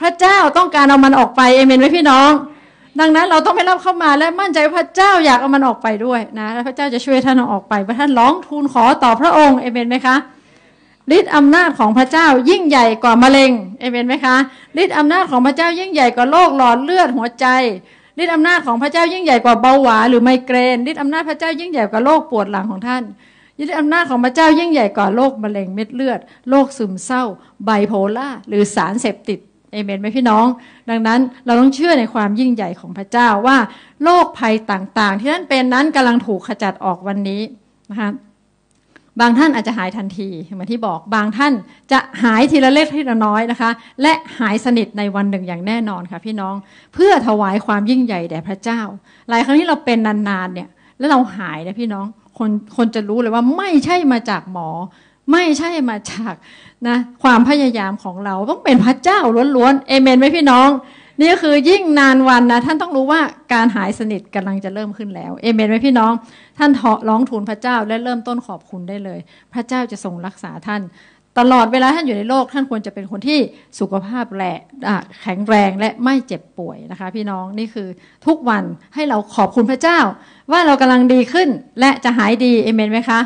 พระเจ้าต้องการเอามันออกไป เอเมนไหมพี่น้อง ดังนั้นเราต้องไม่รับเข้ามา และมั่นใจพระเจ้าอยากเอามันออกไปด้วยนะและพระเจ้าจะช่วยท่านออกไปเมื่อท่านร้องทูลขอต่อพระองค์ เอเมนไหมคะฤทธิ์อำนาจของพระเจ้ายิ่งใหญ่กว่ามะเร็งเอเมนไหมคะฤทธิ์อำนาจของพระเจ้ายิ่งใหญ่กว่าโรคหลอดเลือดหัวใจฤทธิ์อำนาจของพระเจ้ายิ่งใหญ่กว่าเบาหวานหรือไมเกรนฤทธิ์อำนาจพระเจ้ายิ่งใหญ่กว่าโรคปวดหลังของท่านฤทธิ์อำนาจของพระเจ้ายิ่งใหญ่กว่าโรคมะเร็ง เม็ดเลือดโรคซึมเศร้าไบโพล่าหรือสารเสพติดเอเมนไหมพี่น้อง ดังนั้นเราต้องเชื่อในความยิ่งใหญ่ของพระเจ้าว่าโรคภัยต่าง ๆ ที่ท่านเป็นนั้นกำลังถูกขจัดออกวันนี้นะคะบางท่านอาจจะหายทันทีเหมือนที่บอกบางท่านจะหายทีละเล็กทีละน้อยนะคะ และหายสนิทในวันหนึ่งอย่างแน่นอนค่ะพี่น้องเพื่อถวายความยิ่งใหญ่ แด่พระเจ้า หลายครั้งที่เราเป็นนานๆเนี่ยแล้วเราหายนะพี่น้องคนคนจะรู้เลยว่าไม่ใช่มาจากหมอ ไม่ใช่มาจากนะความพยายามของเราต้องเป็นพระเจ้าล้วนๆเอเมนไหมพี่น้องนี่คือยิ่งนานวันนะท่านต้องรู้ว่าการหายสนิทกำลังจะเริ่มขึ้นแล้วเอเมนไหมพี่น้อง ท่านร้องทูลพระเจ้าและเริ่มต้นขอบคุณได้เลย พระเจ้าจะทรงรักษาท่าน ตลอดเวลาท่านอยู่ในโลกท่านควรจะเป็นคนที่สุขภาพแหละแข็งแรงและไม่เจ็บป่วยนะคะ พี่น้องนี่คือทุกวันให้เราขอบคุณพระเจ้าว่าเรากำลังดีขึ้นและจะหายดีเอเมนไหมคะ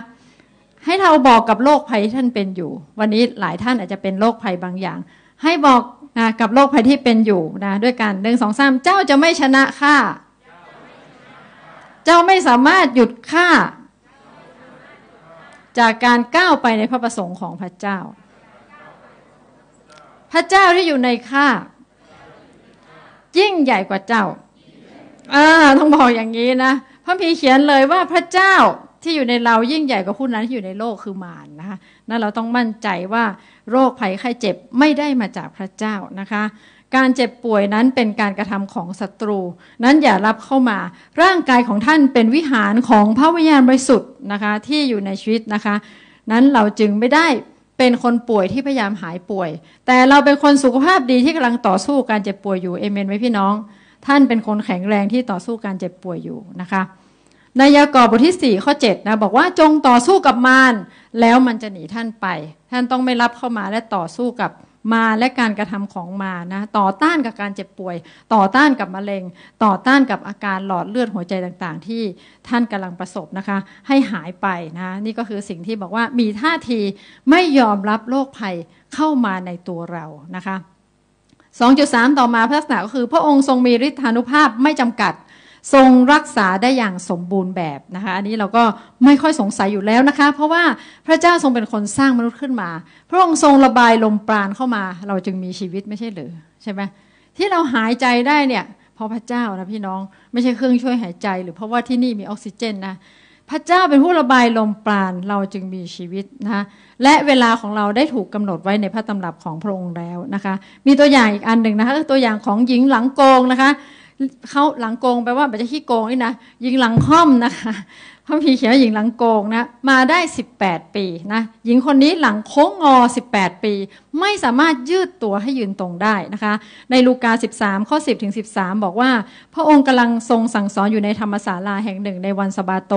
ให้เราบอกกับโรคภัยที่ท่านเป็นอยู่ วันนี้หลายท่านอาจจะเป็นโรคภัยบางอย่าง ให้บอกนะกับโรคภัยที่เป็นอยู่นะ ด้วยกันหนึ่งสองสามเจ้าจะไม่ชนะข้าเจ้าไม่สามารถหยุดข้าจากการก้าวไปในพระประสงค์ของพระเจ้า พระเจ้าที่อยู่ในข้ายิ่งใหญ่กว่าเจ้าอ่าต้องบอกอย่างนี้นะพระพีเขียนเลยว่า พระเจ้าที่อยู่ในเรายิ่งใหญ่กว่าผู้นั้นที่อยู่ในโลกคือมารนนะคะนั่นเราต้องมั่นใจว่าโรคภัยไข้เจ็บไม่ได้มาจากพระเจ้านะคะ การเจ็บป่วยนั้นเป็นการกระทำของศัตรู นั้นอย่ารับเข้ามาร่างกายของท่านเป็นวิหารของพระวิญญาณบริสุทธิ์นะคะที่อยู่ในชีวิตนะคะ นั้นเราจึงไม่ได้เป็นคนป่วยที่พยายามหายป่วย แต่เราเป็นคนสุขภาพดีที่กำลังต่อสู้การเจ็บป่วยอยู่ เอเมนไหมพี่น้อง ท่านเป็นคนแข็งแรงที่ต่อสู้การเจ็บป่วยอยู่นะคะในยากอบบทที่ 4 ข้อ7นะบอกว่าจงต่อสู้กับมารแล้วมันจะหนีท่านไปท่านต้องไม่รับเข้ามาและต่อสู้กับมาและการกระทำของมานะต่อต้านกับการเจ็บป่วย ต่อต้านกับมะเร็ง ต่อต้านกับอาการหลอดเลือดหัวใจต่างๆ ที่ท่านกำลังประสบนะคะให้หายไปนะนี่ก็คือสิ่งที่บอกว่ามีท่าทีไม่ยอมรับโรคภัยเข้ามาในตัวเรานะคะ2.3 ต่อมาลักษณะก็คือ พระองค์ทรงมีฤทธานุภาพไม่จำกัดทรงรักษาได้อย่างสมบูรณ์แบบนะคะ อันนี้เราก็ไม่ค่อยสงสัยอยู่แล้วนะคะ เพราะว่าพระเจ้าทรงเป็นคนสร้างมนุษย์ขึ้นมา พระองค์ทรงระบายลมปราณเข้ามา เราจึงมีชีวิตไม่ใช่หรือใช่ไหมที่เราหายใจได้เนี่ยเพราะพระเจ้านะพี่น้อง ไม่ใช่เครื่องช่วยหายใจหรือเพราะว่าที่นี่มีออกซิเจนนะ พระเจ้าเป็นผู้ระบายลมปราณเราจึงมีชีวิตนะคะและเวลาของเราได้ถูกกาหนดไว้ในพระตำรับของพระองค์แล้วนะคะ มีตัวอย่างอีกอันหนึ่งนะคะตัวอย่างของหญิงหลังโกงนะคะเขาหลังโกงแปลว่าบัจจช่ขี้โกงนี่นะ ยิงหลังค่อมนะคะพระพีเขียนว่าหญิงหลังโกงนะ มาได้ 18 ปีนะหญิงคนนี้หลังโค้งงอ 18 ปี ไม่สามารถยืดตัวให้ยืนตรงได้นะคะ ในลูกา 13 ข้อ 10ถึง13 บอกว่า พระองค์กำลังทรงสั่งสอนอยู่ในธรรมศาลาแห่งหนึ่งในวันสบาโต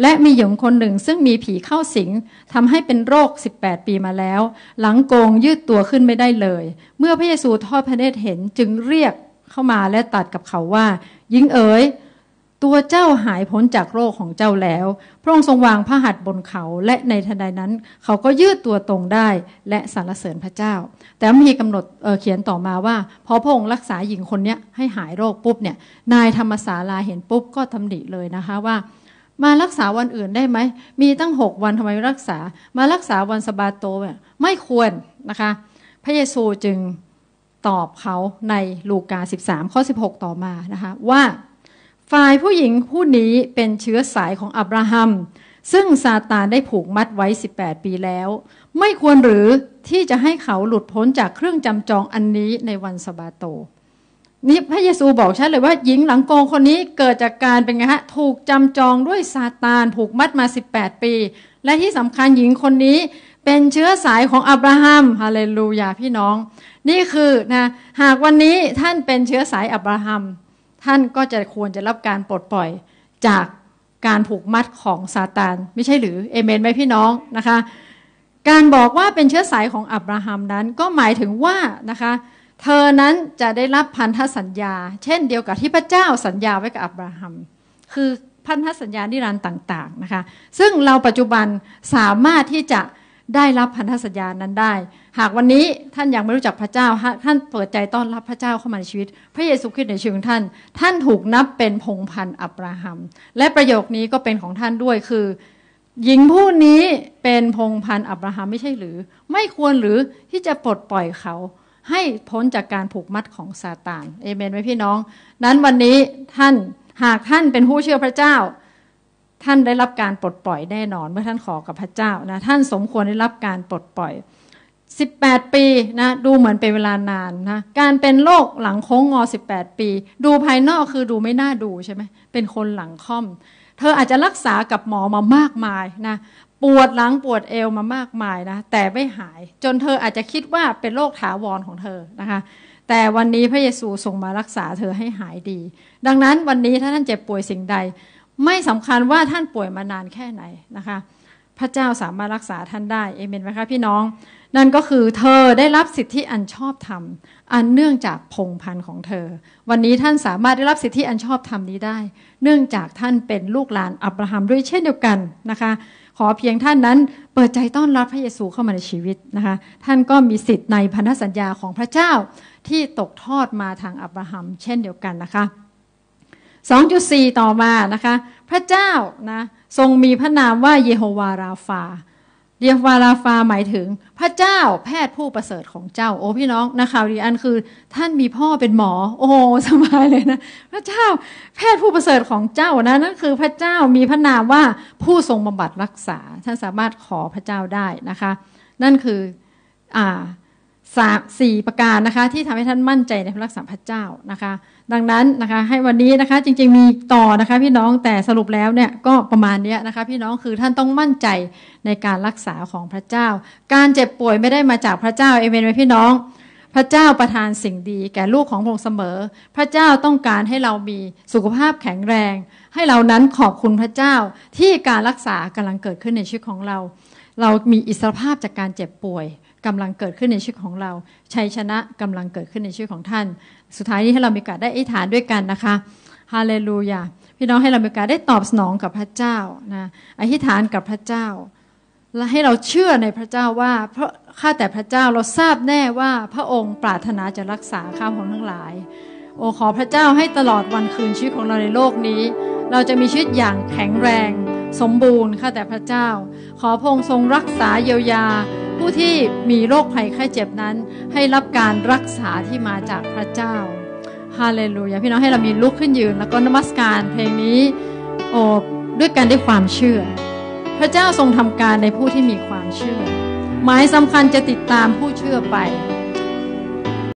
และมีหญิงคนหนึ่งซึ่งมีผีเข้าสิงทำให้เป็นโรค 18 ปีมาแล้ว หลังโกงยืดตัวขึ้นไม่ได้เลย เมื่อพระเยซูทอดพระเนตรเห็นจึงเรียกเข้ามาและตัดกับเขาว่าหญิงเอ๋ยตัวเจ้าหายพ้นจากโรคของเจ้าแล้ว พระองค์ทรงวางพระหัตถ์บนเขาและในทันใดนั้นเขาก็ยืดตัวตรงได้และสรรเสริญพระเจ้า แต่มีกำหนดเเขียนต่อมาว่าพอพระองค์รักษาหญิงคนนี้ให้หายโรคปุ๊บเนี่ย นายธรรมศาลาเห็นปุ๊บ ก็ทำหนิเลยนะคะว่า มารักษาวันอื่นได้ไหมมีตั้งหกวันทำไมรักษา มารักษาวันสบาโตไม่ควรนะคะ พระเยซูจึงตอบเขาในลูกา13 ข้อ 16 ต่อมานะคะว่า ฝ่ายผู้หญิงผู้นี้เป็นเชื้อสายของอับราฮัม ซึ่งซาตานได้ผูกมัดไว้ 18 ปีแล้ว ไม่ควรหรือที่จะให้เขาหลุดพ้นจากเครื่องจำจองอันนี้ในวันสบาโต นี่พระเยซูบอกชัดเลยว่าหญิงหลังโกงคนนี้เกิดจากการเป็นไงฮะ ถูกจำจองด้วยซาตานผูกมัดมา 18 ปี และที่สำคัญหญิงคนนี้เป็นเชื้อสายของอับราฮัมฮาเลลูยาพี่น้อง นี่คือนะหากวันนี้ท่านเป็นเชื้อสายอับราฮัมท่านก็จะควรจะรับการปลดปล่อยจากการผูกมัดของซาตานไม่ใช่หรือเอเมนไหมพี่น้องนะคะ การบอกว่าเป็นเชื้อสายของอับราฮัมนั้นก็หมายถึงว่านะคะเธอนั้นจะได้รับพันธสัญญา เช่นเดียวกับที่พระเจ้าสัญญาไว้กับอับราฮัม คือพันธสัญญานิรัน์ต่างๆนะคะซึ่งเราปัจจุบันสามารถที่จะได้รับพันธสัญญานั้นได้ หากวันนี้ท่านยังไม่รู้จักพระเจ้าท่านเปิดใจต้อนรับพระเจ้าเข้ามาในชีวิต พระเยซูคริสต์ในชีวิตท่าน ท่านถูกนับเป็นพงพันธ์อับราฮัม และประโยคนี้ก็เป็นของท่านด้วย คือ หญิงผู้นี้เป็นพงพันธ์อับราฮัมไม่ใช่หรือ ไม่ควรหรือที่จะปลดปล่อยเขา ให้พ้นจากการผูกมัดของซาตาน เอเมนไหมพี่น้อง นั้นวันนี้ท่าน หากท่านเป็นผู้เชื่อพระเจ้าท่านได้รับการปลดปล่อยแน่นอนเมื่อท่านขอกับพระเจ้านะ ท่านสมควรได้รับการปลดปล่อย 18 ปีนะดูเหมือนเป็นเวลานานนะการเป็นโรคหลังโค้งงอ 18 ปี ดูภายนอกคือดูไม่น่าดูใช่ไหมเป็นคนหลังค่อม เธออาจจะรักษากับหมอมามากมายนะปวดหลังปวดเอวมามากมายนะ แต่ไม่หายจนเธออาจจะคิดว่าเป็นโรคถาวรของเธอนะคะแต่วันนี้พระเยซูส่งมารักษาเธอให้หายดี ดังนั้นวันนี้ถ้าท่านเจ็บป่วยสิ่งใดไม่สำคัญว่าท่านป่วยมานานแค่ไหนนะคะ พระเจ้าสามารถรักษาท่านได้เอเมนไหมคะพี่น้อง นั่นก็คือเธอได้รับสิทธิอันชอบธรรม อันเนื่องจากพงพันของเธอ วันนี้ท่านสามารถได้รับสิทธิอันชอบธรรมนี้ได้ เนื่องจากท่านเป็นลูกหลานอับราฮัมด้วยเช่นเดียวกันนะคะ ขอเพียงท่านนั้นเปิดใจต้อนรับพระเยซูเข้ามาในชีวิตนะคะ ท่านก็มีสิทธิ์ในพันธสัญญาของพระเจ้าที่ตกทอดมาทางอับราฮัมเช่นเดียวกันนะคะ2.4 ต่อมานะคะ พระเจ้านะทรงมีพระนามว่าเยโฮวาราฟาเยโฮวาราฟาหมายถึงพระเจ้าแพทย์ผู้ประเสริฐของเจ้าโอ้พี่น้องนะข่าวดีอันคือท่านมีพ่อเป็นหมอโอ้สบายเลยนะ พระเจ้าแพทย์ผู้ประเสริฐของเจ้านะนั่นคือพระเจ้ามีพระนามว่าผู้ทรงบำบัดรักษา ท่านสามารถขอพระเจ้าได้นะคะ นั่นคืออ่าสามสี่ประการนะคะ ที่ทำให้ท่านมั่นใจในพระรักษาพระเจ้านะคะดังนั้นนะคะให้วันนี้นะคะจริงๆมีต่อนะคะพี่น้องแต่สรุปแล้วเนี่ยก็ประมาณนี้นะคะพี่น้องคือท่านต้องมั่นใจในการรักษาของพระเจ้า การเจ็บป่วยไม่ได้มาจากพระเจ้าเอเมนไหมพี่น้อง พระเจ้าประทานสิ่งดี แก่ลูกของพระองค์เสมอ พระเจ้าต้องการให้เรามีสุขภาพแข็งแรง ให้เรานั้นขอบคุณพระเจ้าที่การรักษากำลังเกิดขึ้นในชีวิตของเรา เรามีอิสรภาพจากการเจ็บป่วยกำลังเกิดขึ้นในชีวิตของเรา ชัยชนะกำลังเกิดขึ้นในชีวิตของท่านสุดท้ายนี้ให้เรามีโอกาสได้อธิษฐานด้วยกันนะคะ ฮาเลลูยาพี่น้องให้เรามีโอกาสได้ตอบสนองกับพระเจ้านะอธิษฐานกับพระเจ้า และให้เราเชื่อในพระเจ้าว่าเพราะข้าแต่พระเจ้าเราทราบแน่ว่าพระองค์ปรารถนาจะรักษาข้าของทั้งหลาย โอขอพระเจ้าให้ตลอดวันคืนชีวิตของเราในโลกนี้ เราจะมีชีวิตอย่างแข็งแรง สมบูรณ์ข้าแต่พระเจ้า ขอพระองค์ทรงรักษาเยียวยาผู้ที่มีโรคภัยไข้เจ็บนั้น ให้รับการรักษาที่มาจากพระเจ้าฮาเลลูยาพี่น้องให้เรามีลุกขึ้นยืน แล้วก็นมัสการเพลงนี้โอบด้วยกันด้วยความเชื่อ พระเจ้าทรงทำการในผู้ที่มีความเชื่อ หมายสำคัญจะติดตามผู้เชื่อไป